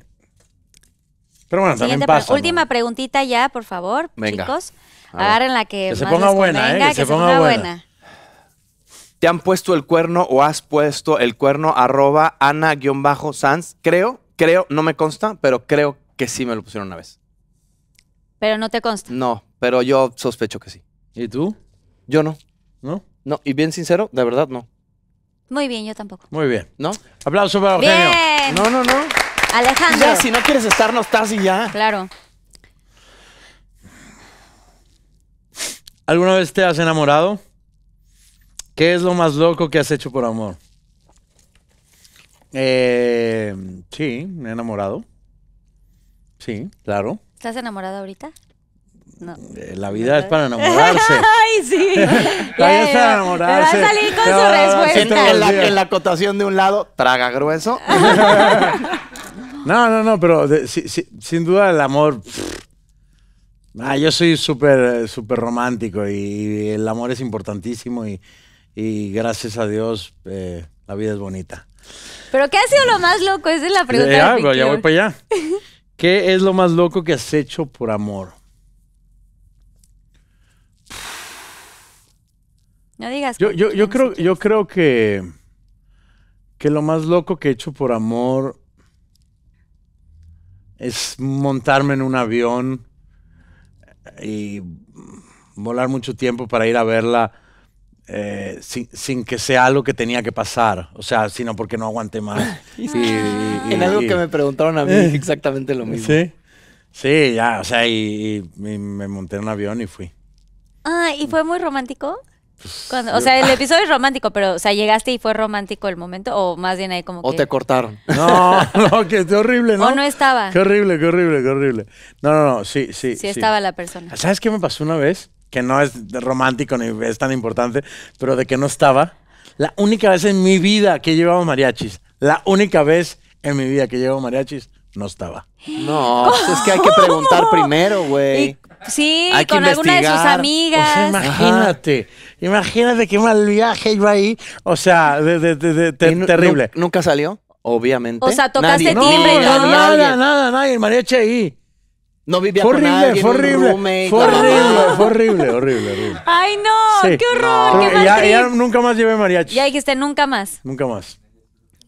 Pero bueno, Siguiente también última preguntita ya, por favor, chicos en la que, se ponga buena, eh, que, se, ponga, buena. ¿Te han puesto el cuerno o has puesto el cuerno arroba ana-sans? Creo, creo, no me consta, pero creo que sí me lo pusieron una vez. Pero no te consta. No, pero yo sospecho que sí. ¿Y tú? Yo no. ¿No? No, y bien sincero, de verdad no. Muy bien, yo tampoco. Muy bien. ¿No? Aplauso para Eugenio. No, no, no. Alejandro. Ya, si no quieres estar, no estás y ya. Claro. ¿Alguna vez te has enamorado? ¿Qué es lo más loco que has hecho por amor? Eh, sí, me he enamorado. Sí, claro. ¿Estás enamorado ahorita? No. Eh, la vida es para enamorarse. Ay, sí. la vida es para enamorarse. Va a salir con su respuesta. En, la, acotación de un lado, traga grueso. no, no, no, pero sin duda el amor. Ah, yo soy súper súper romántico y el amor es importantísimo y, gracias a Dios eh, la vida es bonita. ¿Pero qué ha sido lo más loco? Esa es la eh, pregunta. Ya, pues, ya voy para allá. ¿Qué es lo más loco que has hecho por amor? No digas. Yo, creo, yo creo que, que lo más loco que he hecho por amor es montarme en un avión y volar mucho tiempo para ir a verla eh, sin, que sea algo que tenía que pasar, o sea, sino porque no aguanté más. en algo que me preguntaron a mí exactamente lo mismo. Sí, sí ya, o sea, y, me monté en un avión y fui. Ah, ¿y fue muy romántico? o sea, el episodio es romántico, pero, o sea, llegaste y fue romántico el momento, o más bien ahí como que... O te cortaron. No, no, que es horrible, ¿no? O no estaba. Qué horrible, qué horrible, qué horrible. No, no, no, sí, sí. Sí, estaba la persona. ¿Sabes qué me pasó una vez? Que no es romántico ni es tan importante, pero de que no estaba. La única vez en mi vida que llevaba mariachis, la única vez en mi vida que llevaba mariachis, no estaba. No, pues es que hay que preguntar primero, güey. Sí, con alguna de sus amigas. imagínate, imagínate qué mal viaje iba ahí. O sea, terrible. ¿Nunca salió? Obviamente. O sea, tocaste timbre. No, nada, nada, nada, el Mariachi ahí. No vivía horrible, con fue horrible, horrible, horrible, horrible, horrible. Ay, no, qué horror, qué mal ya, nunca más llevé mariachi. Ya dijiste nunca más. Nunca más.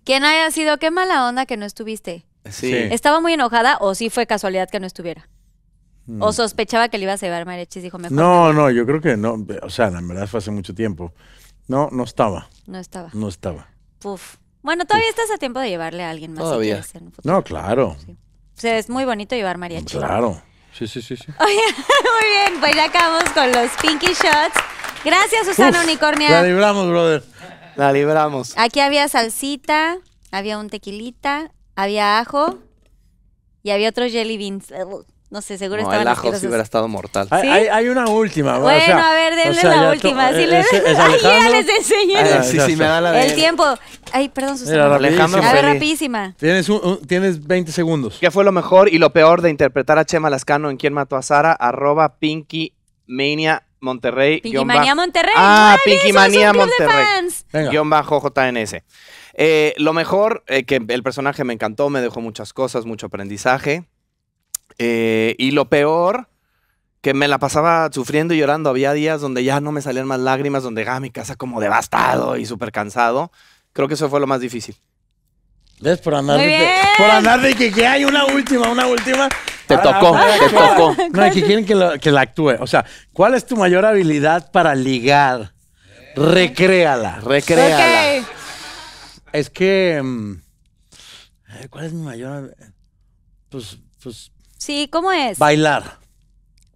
¿Quién haya sido, qué mala onda que no estuviste. sí. ¿Estaba muy enojada o sí fue casualidad que no estuviera? ¿O mm. sospechaba que le ibas a llevar mariachis? Dijo, mejor. No, no, yo creo que no. O sea, la verdad fue hace mucho tiempo. No, no estaba. No estaba. No estaba. Puf. Bueno, todavía estás a tiempo de llevarle a alguien más. Todavía. no, claro. O sea, es muy bonito llevar mariachi. Claro. Sí, sí, sí, sí. muy bien, pues ya acabamos con los Pinky Shots. Gracias, Susana La libramos, brother. La libramos. Aquí había salsita, había un tequilita, había ajo y había otros jelly beans. No sé, seguro no, el ajo hubiera estado mortal. Hay, una última. Bueno, a ver, denle la última. Si eh, les... Ay, ya les enseñé. Ah, sí, sí, me da la El tiempo. Ay, perdón, Susana. a rapidísima. Tienes, tienes 20 segundos. ¿Qué fue lo mejor y lo peor de interpretar a Chema Lascano en Quién mató a Sara? Arroba Pinky Mania Monterrey. Pinky Manía Monterrey. Ah, Pinky Monterrey. Guión bajo JNS. Eh, lo mejor, eh, que el personaje me encantó, me dejó muchas cosas, mucho aprendizaje. Eh, y lo peor, que me la pasaba sufriendo y llorando. Había días donde ya no me salían más lágrimas, donde llegaba mi casa como devastado y súper cansado. Creo que eso fue lo más difícil. ¿Ves? Por andar, de, por andar que, hay una última, una última. Te tocó, te tocó. No, que quieren que, que la actúe. O sea, ¿cuál es tu mayor habilidad para ligar? Recréala, recréala. Es que. Mm, ¿Cuál es mi mayor.? Pues, pues Sí, ¿cómo es? Bailar.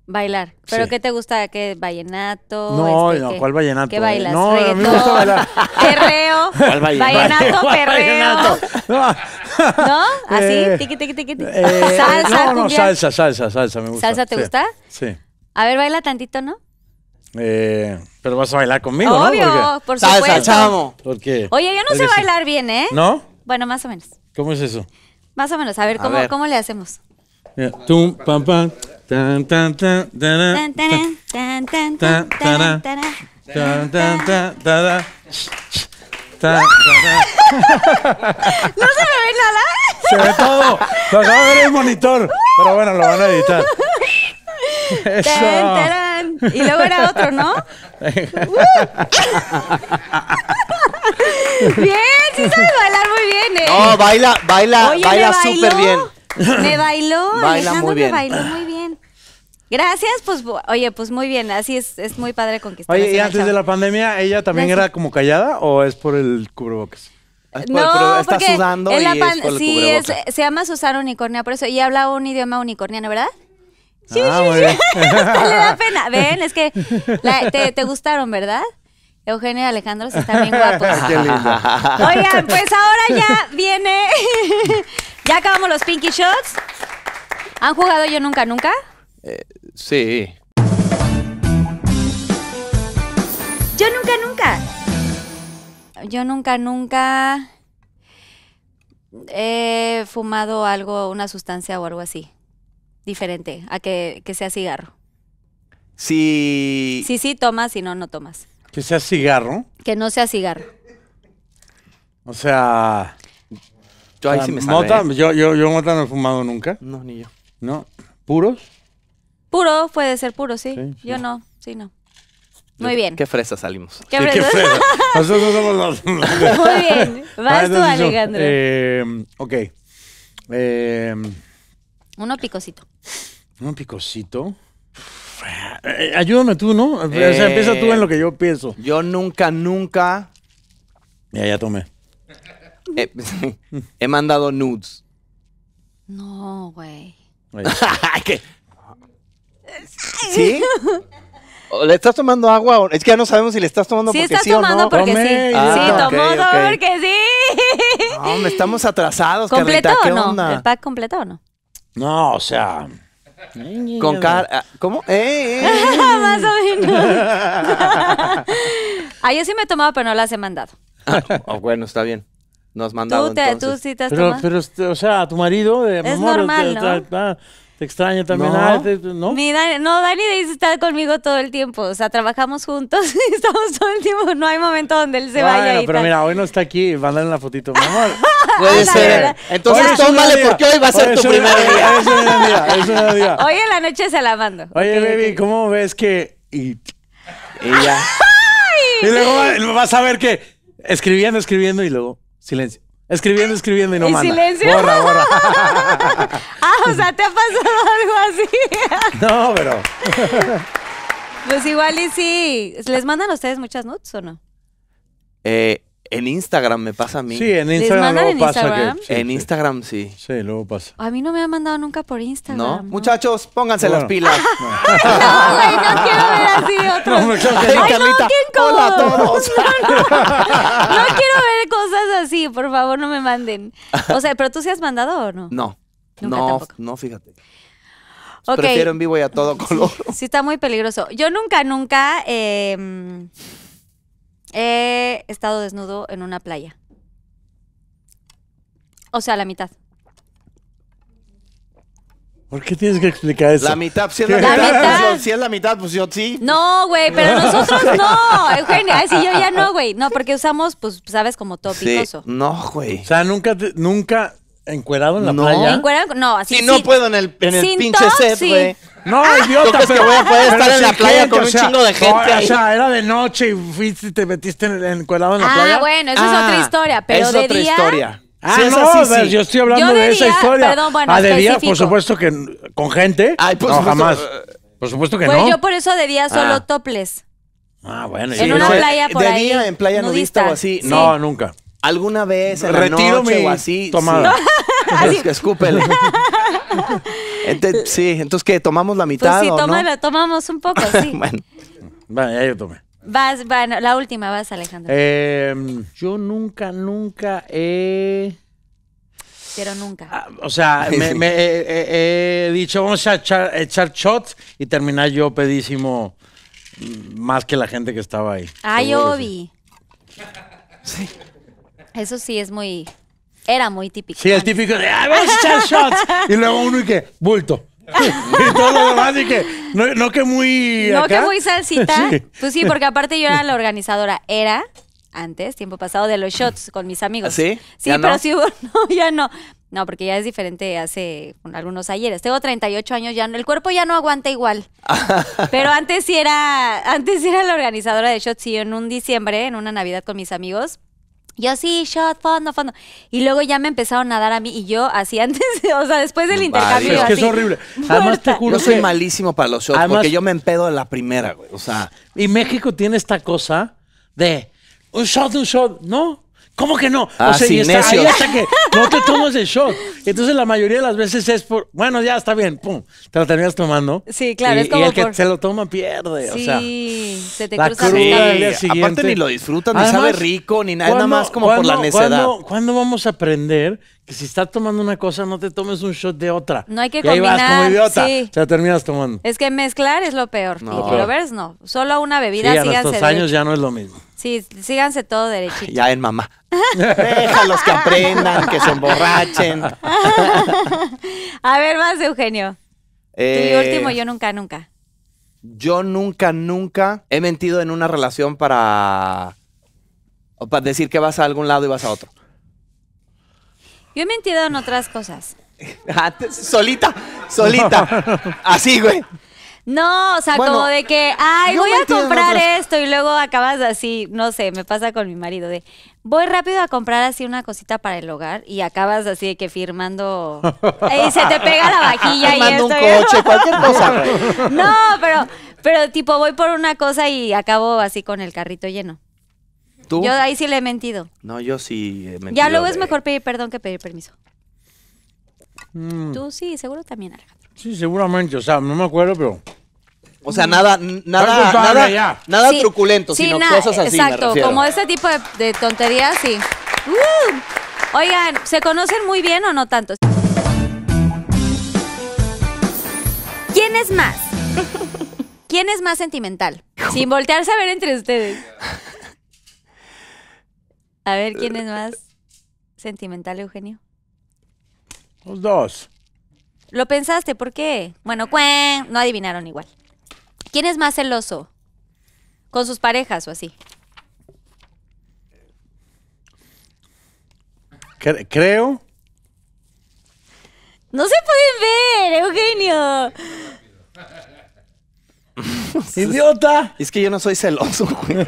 Bailar. ¿Pero qué te gusta? ¿Qué? ¿Vallenato? No, este, ¿cuál vallenato? ¿Qué bailas? No, a mí me gusta bailar. Perreo. ¿Cuál vallenato? Vallenato, perreo. No, Así, eh, tiki tiqui, tiqui, tiqui. Eh, salsa, No, no, salsa, salsa, salsa me gusta. ¿Salsa te gusta? Sí. A ver, baila tantito, ¿no? Eh, pero vas a bailar conmigo, Obvio, ¿no? por Salsa, supuesto. chamo. ¿Por qué? Oye, yo no sé bailar bien, ¿eh? ¿No? Bueno, más o menos. ¿Cómo es eso? Más o menos. A ver, ¿cómo, ver. ¿cómo le hacemos? Tum, pam, pam. Tan, tan, tan, tan, tan, tan, ¿No se ve nada? Se ve todo. Lo el monitor. Pero bueno, lo van a editar. Tan, Y luego era otro, ¿no? bien, sí sabe bailar muy bien, ¿eh? No, baila, baila, baila súper bien. Me bailó, Alejandro me bailó muy bien. Gracias, pues oye, pues muy bien, así es, es muy padre conquistar. Oye, y antes de la pandemia, ¿ella también era como callada o es por el cubrebocas? No, por, está sudando y es por el sí, se llama Susana Unicornia, por eso, y habla un idioma unicorniano, ¿verdad? Sí, ah, sí, sí. le da pena. Ven, es que te, gustaron, ¿verdad? Eugenio y Alejandro se están bien guapos. Qué lindo. Oigan, pues ahora ya viene ya acabamos los Pinky Shots. ¿Han jugado yo nunca, nunca? Eh, sí. Yo nunca, nunca. Yo nunca, nunca eh, he fumado algo, una sustancia o algo así. Diferente a que, que sea cigarro. Sí. Sí, sí, tomas, si no, no tomas. Que sea cigarro. Que no sea cigarro. O sea. Yo ahí ah, sí me Mota, yo, yo, yo no he fumado nunca. No, ni yo. ¿No? ¿Puros? Puro, puede ser puro, sí. Yo no, sí, no. Muy bien. Qué fresa salimos. Qué fresas. Qué fresa. Nosotros somos los. Muy bien. Ah, Vas tú, Alejandro. eh, ok. Eh, uno picosito. Uno picosito. Eh, ayúdame tú, ¿no? o sea, empieza tú en lo que yo pienso. Eh, yo nunca, nunca. Ya, ya tomé. Eh, he, mandado nudes. No, güey. ¿Sí? ¿Le estás tomando agua? Es que ya no sabemos si le estás tomando Sí, porque estás sí o tomando no. porque sí. sí, tomó porque sí. No, estamos atrasados, ¿Completo o no? ¿El pack completo o no? No, o sea. Con ¿Cómo? Eh, eh, Más o menos. Ahí sí me he tomado, pero no las he mandado. Oh, bueno, está bien nos has Tú, pero, Pero, este, o sea, ¿a tu marido, de es amor, normal, ah, ah, te, ¿no? extraña también. No, ¿no? Dani, no, Dani está conmigo todo el tiempo. O sea, trabajamos juntos y estamos todo el tiempo. No hay momento donde él se bueno, vaya. Pero mira, hoy no está aquí. Mándale la fotito, mi amor. Puede ser. Entonces tómale porque hoy va a ser tu primer día. Es una día, es una día. Hoy en la noche se la mando. Oye, baby, ¿cómo ves que...? Y, ya. Y luego vas a ver que escribiendo, escribiendo y luego... Silencio. Escribiendo, escribiendo y no ¿Y manda. silencio? Borra, ah, o sea, ¿te ha pasado algo así? no, pero... pues igual y sí. ¿Les mandan a ustedes muchas nudes o no? Eh, en Instagram me pasa a mí. Sí, en Instagram luego pasa. Que, en Instagram sí. Sí, luego pasa. A mí no me han mandado nunca por Instagram. No, muchachos, pónganse las pilas. no, no, quiero ver así otros. No, no, a todos. no quiero ver cosas así, por favor, no me manden. O sea, pero tú sí has mandado o no? No. no, no, fíjate. Prefiero en vivo y a todo color. Sí, sí está muy peligroso. Yo nunca, nunca eh, He estado desnudo en una playa. O sea, la mitad. ¿Por qué tienes que explicar eso? La mitad, si es la, mitad, Pues, si es la mitad, pues yo sí. No, güey, pero nosotros no, Eugenia, Si yo ya no, güey. No, porque usamos, pues, sabes, como topicoso. sí. No, güey. O sea, nunca, nunca ¿Encuerado en la no. playa? ¿Encuerado? No, así Si no puedo en el, en el pinche set, güey. No, ah. idiota, pero crees que voy a poder estar en la playa con un chingo de gente o sea, era de noche y fuiste te metiste en, encuerado en la ah, playa. Ah, bueno, esa es otra ah, historia, pero es de otra día... historia. Ah, Sí, no, sí, yo estoy hablando de, esa historia. perdón, bueno, ah, de día, por supuesto que con gente. Ay, no, jamás. Por supuesto que pues no. Pues yo por eso de día solo toples. Ah, bueno. en una playa por de día en playa nudista, o así. No, nunca alguna vez en Retiro la noche o así. Tomada. Sí. escúpele. sí, entonces que tomamos la mitad. Pues sí, tomamos un poco, sí. bueno. Bueno, ya yo tomé. Vas, bueno, la última, vas, Alejandro. Em, yo nunca, nunca he. Pero nunca. Ah, o sea, me, he dicho, vamos a echar, echar shots y terminar yo pedísimo mm, más que la gente que estaba ahí. Ay, ah, Obi. Sí. Eso sí es muy. Era muy típico. Sí, el típico de, ah, shots! Y luego uno y que, bulto. y todo lo demás, y que, no, que muy. No que muy salsita. Sí. Pues sí, porque aparte yo era la organizadora. Era antes, tiempo pasado, de los shots con mis amigos. ¿Ah, ¿Sí? Sí, sí pero si sí hubo. No, ya no. No, porque ya es diferente hace algunos ayeres. Tengo 38 años, ya el cuerpo ya no aguanta igual. Pero antes sí era, antes sí era la organizadora de shots y en un diciembre, en una Navidad con mis amigos, yo sí, shot, fondo, fondo. Y luego ya me empezaron a dar a mí y yo así antes, o sea, después del intercambio. es que es horrible. Además, te juro. Yo soy malísimo para los shots porque yo me empedo de la primera, güey. O sea. Y México tiene esta cosa de un shot, un shot. No, ¿Cómo que no? o ah, sea, sí, y está ahí hasta que no te tomas el shot. Entonces, la mayoría de las veces es por, bueno, ya está bien, pum, te lo terminas tomando. Sí, claro, es como y el que se lo toma pierde, o sea. Sí, se te la cruza cruda, el día siguiente. Aparte ni lo disfrutan, ni sabe rico, ni nada, más como por la necedad. ¿cuándo, ¿Cuándo vamos a aprender que si estás tomando una cosa, no te tomes un shot de otra. No hay que y ahí Vas como idiota. Sí. te terminas tomando. Es que mezclar es lo peor. No. Y lo ves, no. Solo una bebida. Sí, a estos años ya no es lo mismo. Sí, síganse todo derechito. Ya en mamá. Déjalos que aprendan, que se emborrachen. A ver, más Eugenio. y eh, último, yo nunca, nunca. Yo nunca, nunca he mentido en una relación para, para decir que vas a algún lado y vas a otro. Yo he mentido en otras cosas. Ah, solita, solita. Así, güey. No, o sea, como de que, ay, voy a comprar esto y luego acabas así, no sé, me pasa con mi marido de, voy rápido a comprar así una cosita para el hogar y acabas así de que firmando y se te pega la vaquilla y esto. un coche, cualquier cosa. no, pero, pero tipo voy por una cosa y acabo así con el carrito lleno. ¿Tú? Yo ahí sí le he mentido. No, yo sí he mentido. Ya luego es mejor pedir perdón que pedir permiso. Mm. Tú sí, seguro también, Alejandro. Sí, seguramente, o sea, no me acuerdo, pero... O sea, nada, nada, nada, nada truculento, sino cosas así. Exacto, como ese tipo de, tonterías, sí. Uh. oigan, ¿se conocen muy bien o no tanto? ¿Quién es más? ¿Quién es más sentimental? Sin voltearse a ver entre ustedes. A ver, ¿quién es más sentimental, Eugenio? Los dos. Lo pensaste, ¿por qué? Bueno, cuen, no adivinaron igual. ¿Quién es más celoso? ¿Con sus parejas o así? creo. No se pueden ver, Eugenio. ¡Idiota! Es que yo no soy celoso, güey.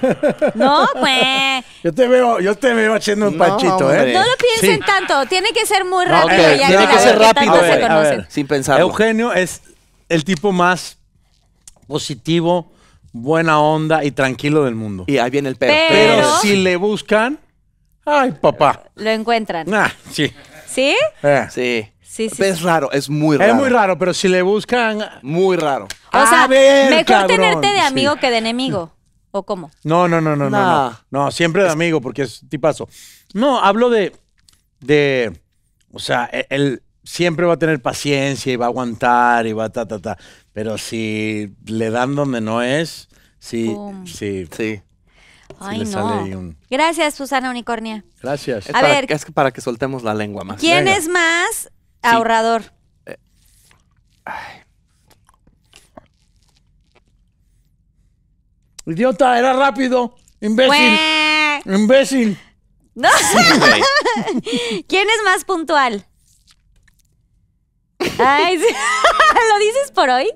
No, güey. Pues. Yo te veo, yo te veo haciendo un pachito, ¿eh? No lo piensen tanto. Tiene que ser muy rápido. tiene que ser rápido. A Sin pensarlo. Eugenio es el tipo más positivo, buena onda y tranquilo del mundo. Y ahí viene el pero. Pero si le buscan, ay, papá. Lo encuentran. Ah, sí. ¿Sí? Eh. Sí. Es raro, es muy raro. Es muy raro, pero si le buscan. Muy raro. mejor tenerte de amigo que de enemigo. ¿O cómo? No, no, no, no, no, no. siempre de amigo, porque es tipazo. No, hablo de. de o sea, e, él siempre va a tener paciencia y va a aguantar y va a ta, ta, ta. Pero si le dan donde no es, sí, sí. Sí. Ay, no. Gracias, Susana Unicornia. Gracias. A ver, para, es para que soltemos la lengua más. ¿Quién es más Ahorrador. Eh. Idiota, era rápido. Imbécil. Imbécil. ¿Quién es más puntual? ¿Lo dices por hoy?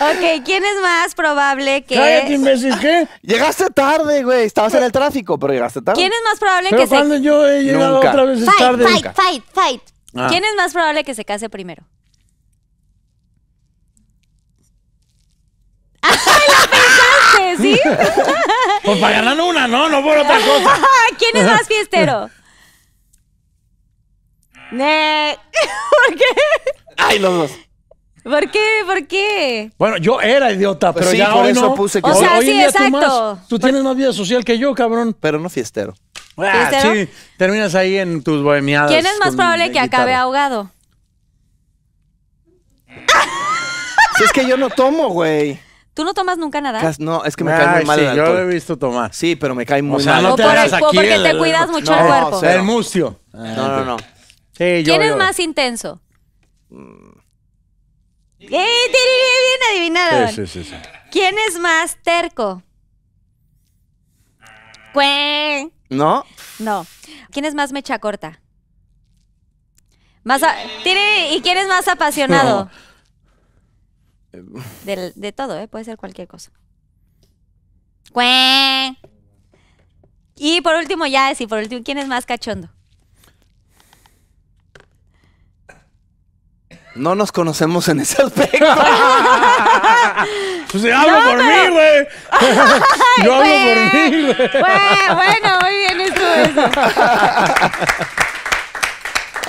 ok, ¿quién es más probable que. Cállate, imbécil, ¿qué? Llegaste tarde, güey. Estabas en el tráfico, pero llegaste tarde. ¿Quién es más probable que se. cuando yo he llegado otra vez fight, tarde. Fight, fight, fight. Ah. ¿Quién es más probable que se case primero? ¡Ay, lo pensaste, sí! pues para ganar una, ¿no? No por otra cosa. ¿Quién es más fiestero? ¿Por qué? Ay, los dos. ¿Por qué? ¿Por qué? Bueno, yo era idiota, pues pero ya por hoy eso no. puse que- O sea, hoy sí, día tú exacto. Tú tienes más vida social que yo, cabrón. Pero no fiestero. Ah, sí, terminas ahí en tus bohemiadas. ¿Quién es más probable que acabe ahogado? Si es que yo no tomo, güey. ¿Tú no tomas nunca nada? No, es que me cae muy mal sí, el yo lo he visto tomar. Sí, pero me cae muy sea, mal. no o te aquí porque te cuidas mucho el cuerpo. El mustio. No, no, no. Ah, ¿Quién es más intenso? Mm. Eh, bien adivinado. ¿Quién es más terco? No. ¿Quién es más mecha corta? Más ¿Y quién es más apasionado? De, todo, ¿eh? Puede ser cualquier cosa. Y por último, ya sí, por último, ¿quién es más cachondo? No nos conocemos en ese aspecto. pues hablo por mí, güey. Yo hablo por mí, güey. Bueno, muy bien eso eso.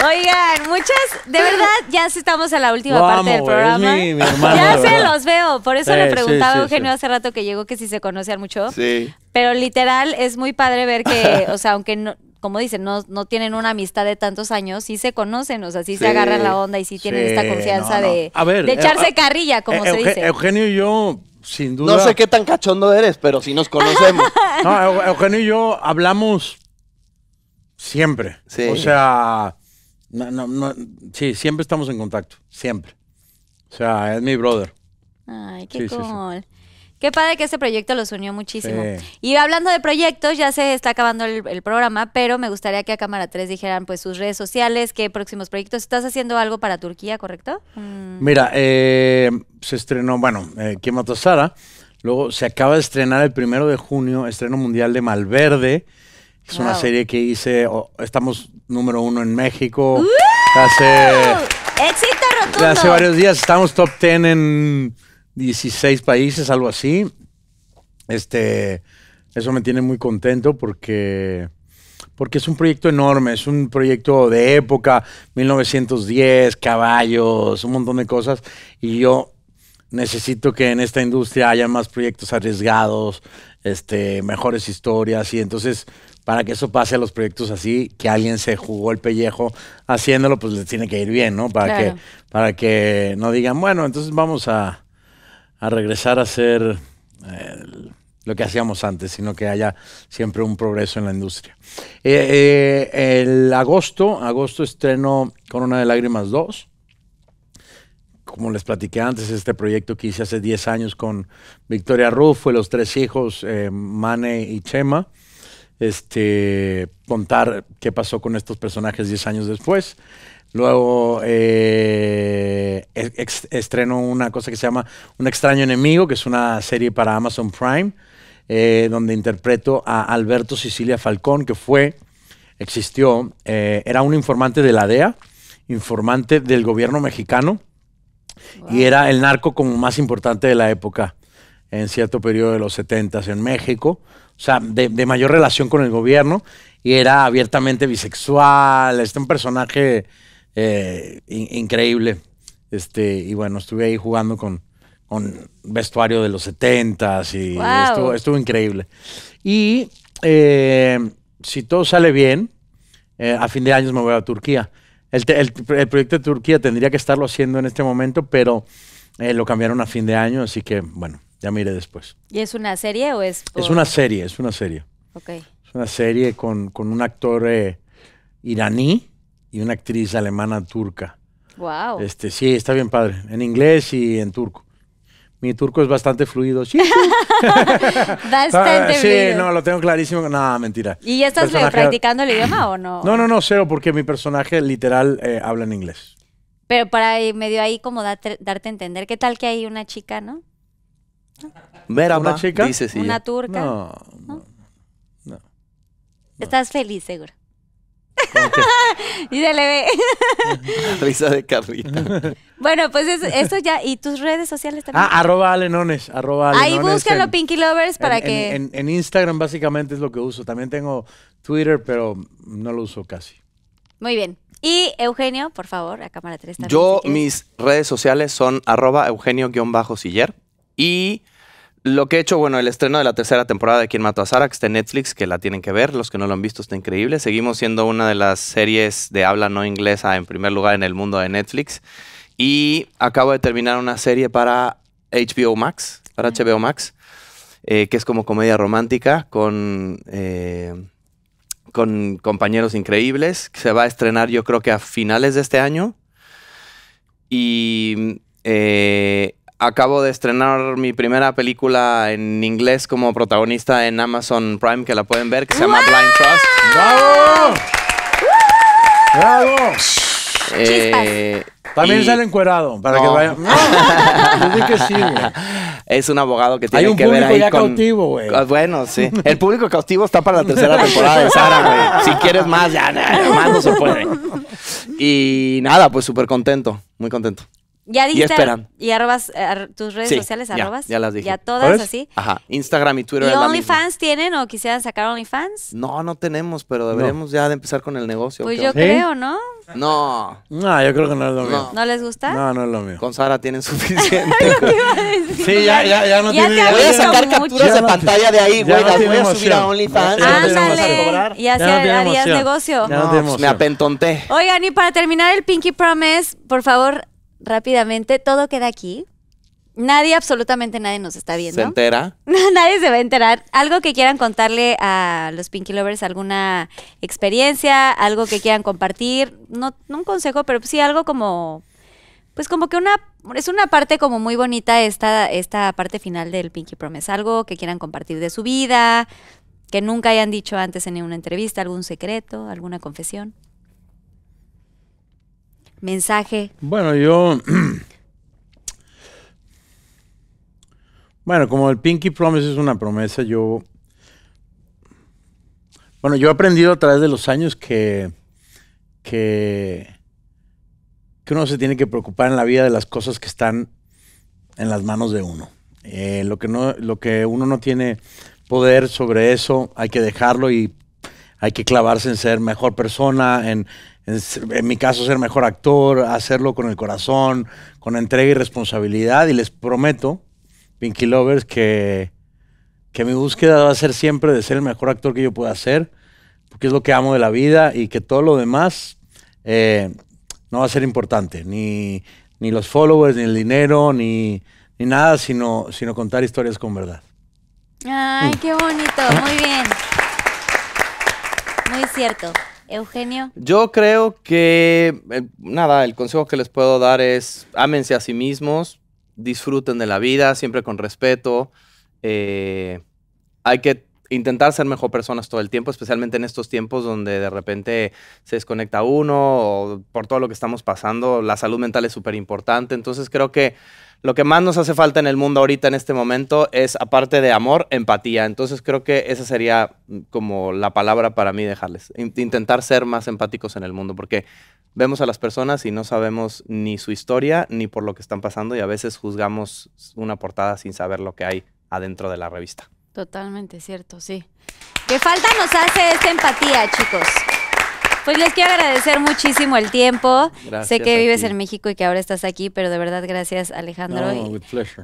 Oigan, muchas, de verdad, ya estamos en la última parte del programa. Sí, mi hermano, ya se los veo, por eso le preguntaba a Eugenio hace rato que llegó que si se conocían mucho. Sí. Pero literal es muy padre ver que, o sea, aunque no, como dicen, no, no tienen una amistad de tantos años, sí se conocen, o sea, sí, se agarran la onda y sí tienen esta confianza De, eh, echarse carrilla, como se dice. Eugenio y yo, sin duda. No sé qué tan cachondo eres, pero sí nos conocemos. no, Eugenio y yo hablamos siempre. O sea, sí, siempre estamos en contacto, siempre. O sea, es mi brother. Ay, qué cool. Qué padre que este proyecto los unió muchísimo. Y hablando de proyectos, ya se está acabando el, programa, pero me gustaría que a Cámara 3 dijeran pues sus redes sociales, qué próximos proyectos. ¿Estás haciendo algo para Turquía, correcto? Mm. Mira, eh, se estrenó, bueno, eh, Sara? Luego se acaba de estrenar el primero de junio, estreno mundial de Malverde. es una serie que hice, estamos número uno en México. Hace, Hace varios días estamos top ten en 16 países, algo así. Este, eso me tiene muy contento porque, porque es un proyecto enorme, es un proyecto de época, 1910, caballos, un montón de cosas. Y yo necesito que en esta industria haya más proyectos arriesgados, este, mejores historias. Y entonces, para que eso pase a los proyectos así, que alguien se jugó el pellejo haciéndolo, pues les tiene que ir bien, ¿no? Para, que, para que no digan, bueno, entonces vamos a a regresar a ser eh, lo que hacíamos antes, sino que haya siempre un progreso en la industria. Eh, eh, el agosto, agosto estreno Corona de Lágrimas 2. Como les platiqué antes, este proyecto que hice hace 10 años con Victoria Rufo fue los tres hijos, Mane y Chema. Este, contar qué pasó con estos personajes 10 años después. Luego eh, estreno una cosa que se llama Un extraño enemigo, que es una serie para Amazon Prime, eh, donde interpreto a Alberto Sicilia Falcón, que fue, existió, eh, era un informante de la DEA, informante del gobierno mexicano, y era el narco como más importante de la época, en cierto periodo de los 70 en México, o sea, de, mayor relación con el gobierno, y era abiertamente bisexual, este un personaje eh, increíble. Este, y bueno, estuve ahí jugando con, con vestuario de los 70s y estuvo, increíble. Y eh, si todo sale bien, eh, a fin de año me voy a Turquía. El, proyecto de Turquía tendría que estarlo haciendo en este momento, pero lo cambiaron a fin de año, así que bueno, ya me después. ¿Y es una serie o es...? Es una serie, es una serie. Es una serie con, con un actor iraní y una actriz alemana turca. Wow. Este, sí, está bien padre, en inglés y en turco. Mi turco es bastante fluido. Sí, bastante ah, sí, no, lo tengo clarísimo. No, mentira. ¿Y ya estás practicando el idioma o no? No, no, no, cero, porque mi personaje literal eh, habla en inglés. Pero para medio ahí como darte, a entender, ¿qué tal que hay una chica, no? Mera, ¿Una chica? ¿Una turca? no. no. Estás feliz, seguro. y se le ve. Risa de carrita. Bueno, pues eso, ya. ¿Y tus redes sociales también? Ah, arroba alenones, arroba Ahí búsquenlo, Pinky Lovers, para que... En, Instagram básicamente es lo que uso. También tengo Twitter, pero no lo uso casi. Muy bien. Y Eugenio, por favor, a cámara 3 también. Yo, mis redes sociales son arroba eugenio-siller y lo que he hecho, bueno, el estreno de la tercera temporada de Quien Mató a Sara, que está en Netflix, que la tienen que ver, los que no lo han visto está increíble. Seguimos siendo una de las series de habla no inglesa en primer lugar en el mundo de Netflix. Y acabo de terminar una serie para HBO Max, para HBO Max, eh, que es como comedia romántica con, eh, con compañeros increíbles, que se va a estrenar yo creo que a finales de este año. Y eh, acabo de estrenar mi primera película en inglés como protagonista en Amazon Prime, que la pueden ver, que se llama Blind Trust. ¡Bravo! ¡Bravo! Eh, También sale encuerado, para que vaya. Es un abogado que tiene que ver ahí ya cautivo, güey. Ah, bueno, sí. El público cautivo está para la tercera temporada de Sara, güey. Si quieres más, ya, más no se puede. Y nada, pues súper contento, muy contento. Ya dijiste. Y arrobas eh, tus redes sociales, arrobas. Ya, las dije. Ya todas así. Ajá. Instagram y Twitter. ¿Y OnlyFans tienen o quisieran sacar OnlyFans? No, no tenemos, pero deberíamos ya de empezar con el negocio. Pues yo creo, ¿no? No. No, yo creo que no es lo mío. ¿No les gusta? No, no es lo mío. Con Sara tienen suficiente. lo iba a decir. Sí, ya, ya, ya no ya tiene. voy a sacar capturas de pantalla de ahí, güey. Las voy a subir a OnlyFans. Ándale. Y así el negocio. Pues me apentonté. Oigan, y para terminar el Pinky Promise, por favor, rápidamente, todo queda aquí. Nadie, absolutamente nadie nos está viendo. ¿Se entera? nadie se va a enterar. Algo que quieran contarle a los Pinky Lovers, alguna experiencia, algo que quieran compartir, no, un consejo, pero sí algo como, pues como que una, es una parte como muy bonita esta, esta parte final del Pinky Promise. Algo que quieran compartir de su vida, que nunca hayan dicho antes en una entrevista, algún secreto, alguna confesión mensaje. Bueno, yo... Bueno, como el Pinky Promise es una promesa, yo... Bueno, yo he aprendido a través de los años que, que, que uno se tiene que preocupar en la vida de las cosas que están en las manos de uno. Eh, lo, que no, lo que uno no tiene poder sobre eso, hay que dejarlo y hay que clavarse en ser mejor persona, en, en, mi caso ser mejor actor, hacerlo con el corazón, con entrega y responsabilidad. Y les prometo, Pinky Lovers, que, mi búsqueda va a ser siempre de ser el mejor actor que yo pueda ser, porque es lo que amo de la vida y que todo lo demás eh, no va a ser importante, ni, los followers, ni el dinero, ni, nada, sino, sino contar historias con verdad. Ay, qué bonito, muy bien. Muy cierto. Eugenio. Yo creo que, eh, nada, el consejo que les puedo dar es, ámense a sí mismos, disfruten de la vida, siempre con respeto. Eh, hay que intentar ser mejor personas todo el tiempo, especialmente en estos tiempos donde de repente se desconecta uno o por todo lo que estamos pasando, la salud mental es súper importante. Entonces creo que lo que más nos hace falta en el mundo ahorita en este momento es, aparte de amor, empatía. Entonces creo que esa sería mm, como la palabra para mí dejarles. Intentar ser más empáticos en el mundo, porque vemos a las personas y no sabemos ni su historia ni por lo que están pasando y a veces juzgamos una portada sin saber lo que hay adentro de la revista. Totalmente cierto, sí. ¿Qué falta nos hace esta empatía, chicos? Pues les quiero agradecer muchísimo el tiempo. sé que vives en México y que ahora estás aquí, pero de verdad gracias Alejandro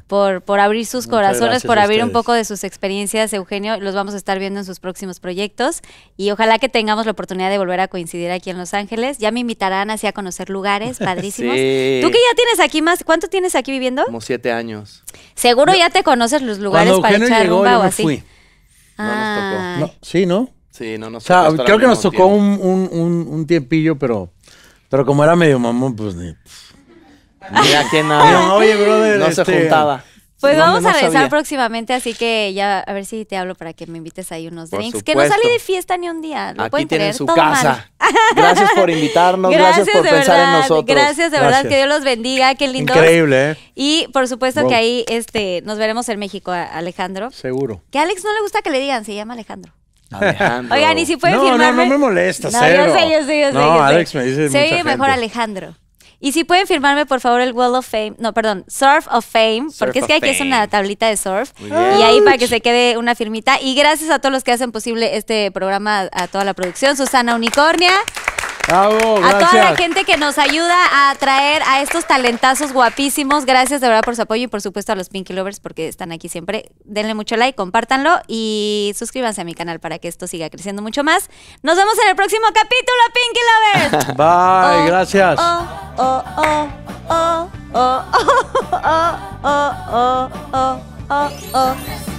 por, por abrir sus corazones, por abrir un poco de sus experiencias, Eugenio. Los vamos a estar viendo en sus próximos proyectos y ojalá que tengamos la oportunidad de volver a coincidir aquí en Los Ángeles. Ya me invitarán así a conocer lugares padrísimos. sí. Tú que ya tienes aquí más, ¿cuánto tienes aquí viviendo? Como siete años. Seguro ya te conoces los lugares para echar rumba o así. No nos tocó. Ah. sí, ¿no? Sí, no nos o sea, pues, creo que nos tocó un, tiempillo, pero, pero como era medio mamón, pues ni. Mira que nada. Oye, brother. No se este, juntaba. Pues vamos a besar próximamente, así que ya a ver si te hablo para que me invites ahí unos drinks. Que no salí de fiesta ni un día. no Aquí tienen su casa. Gracias por invitarnos, gracias, por pensar en nosotros. Gracias, de verdad, que Dios los bendiga, qué lindo. Increíble, ¿eh? Y por supuesto que ahí este, nos veremos en México, Alejandro. Seguro. Que Alex no le gusta que le digan, se llama Alejandro. Alejandro. Oigan, y si pueden firmarme. No, no me molesta, no, cero. sé, yo sé, No, Alex me dice. Se oye mejor Alejandro. Y si pueden firmarme, por favor, el Wall of Fame. No, perdón, Surf of Fame, porque es que aquí es una tablita de surf. Y ahí para que se quede una firmita. Y gracias a todos los que hacen posible este programa, a toda la producción. Susana Unicornia a toda la gente que nos ayuda a traer a estos talentazos guapísimos. Gracias de verdad por su apoyo y por supuesto a los Pinky Lovers porque están aquí siempre. Denle mucho like, compártanlo y suscríbanse a mi canal para que esto siga creciendo mucho más. Nos vemos en el próximo capítulo, Pinky Lovers. Bye, oh, gracias.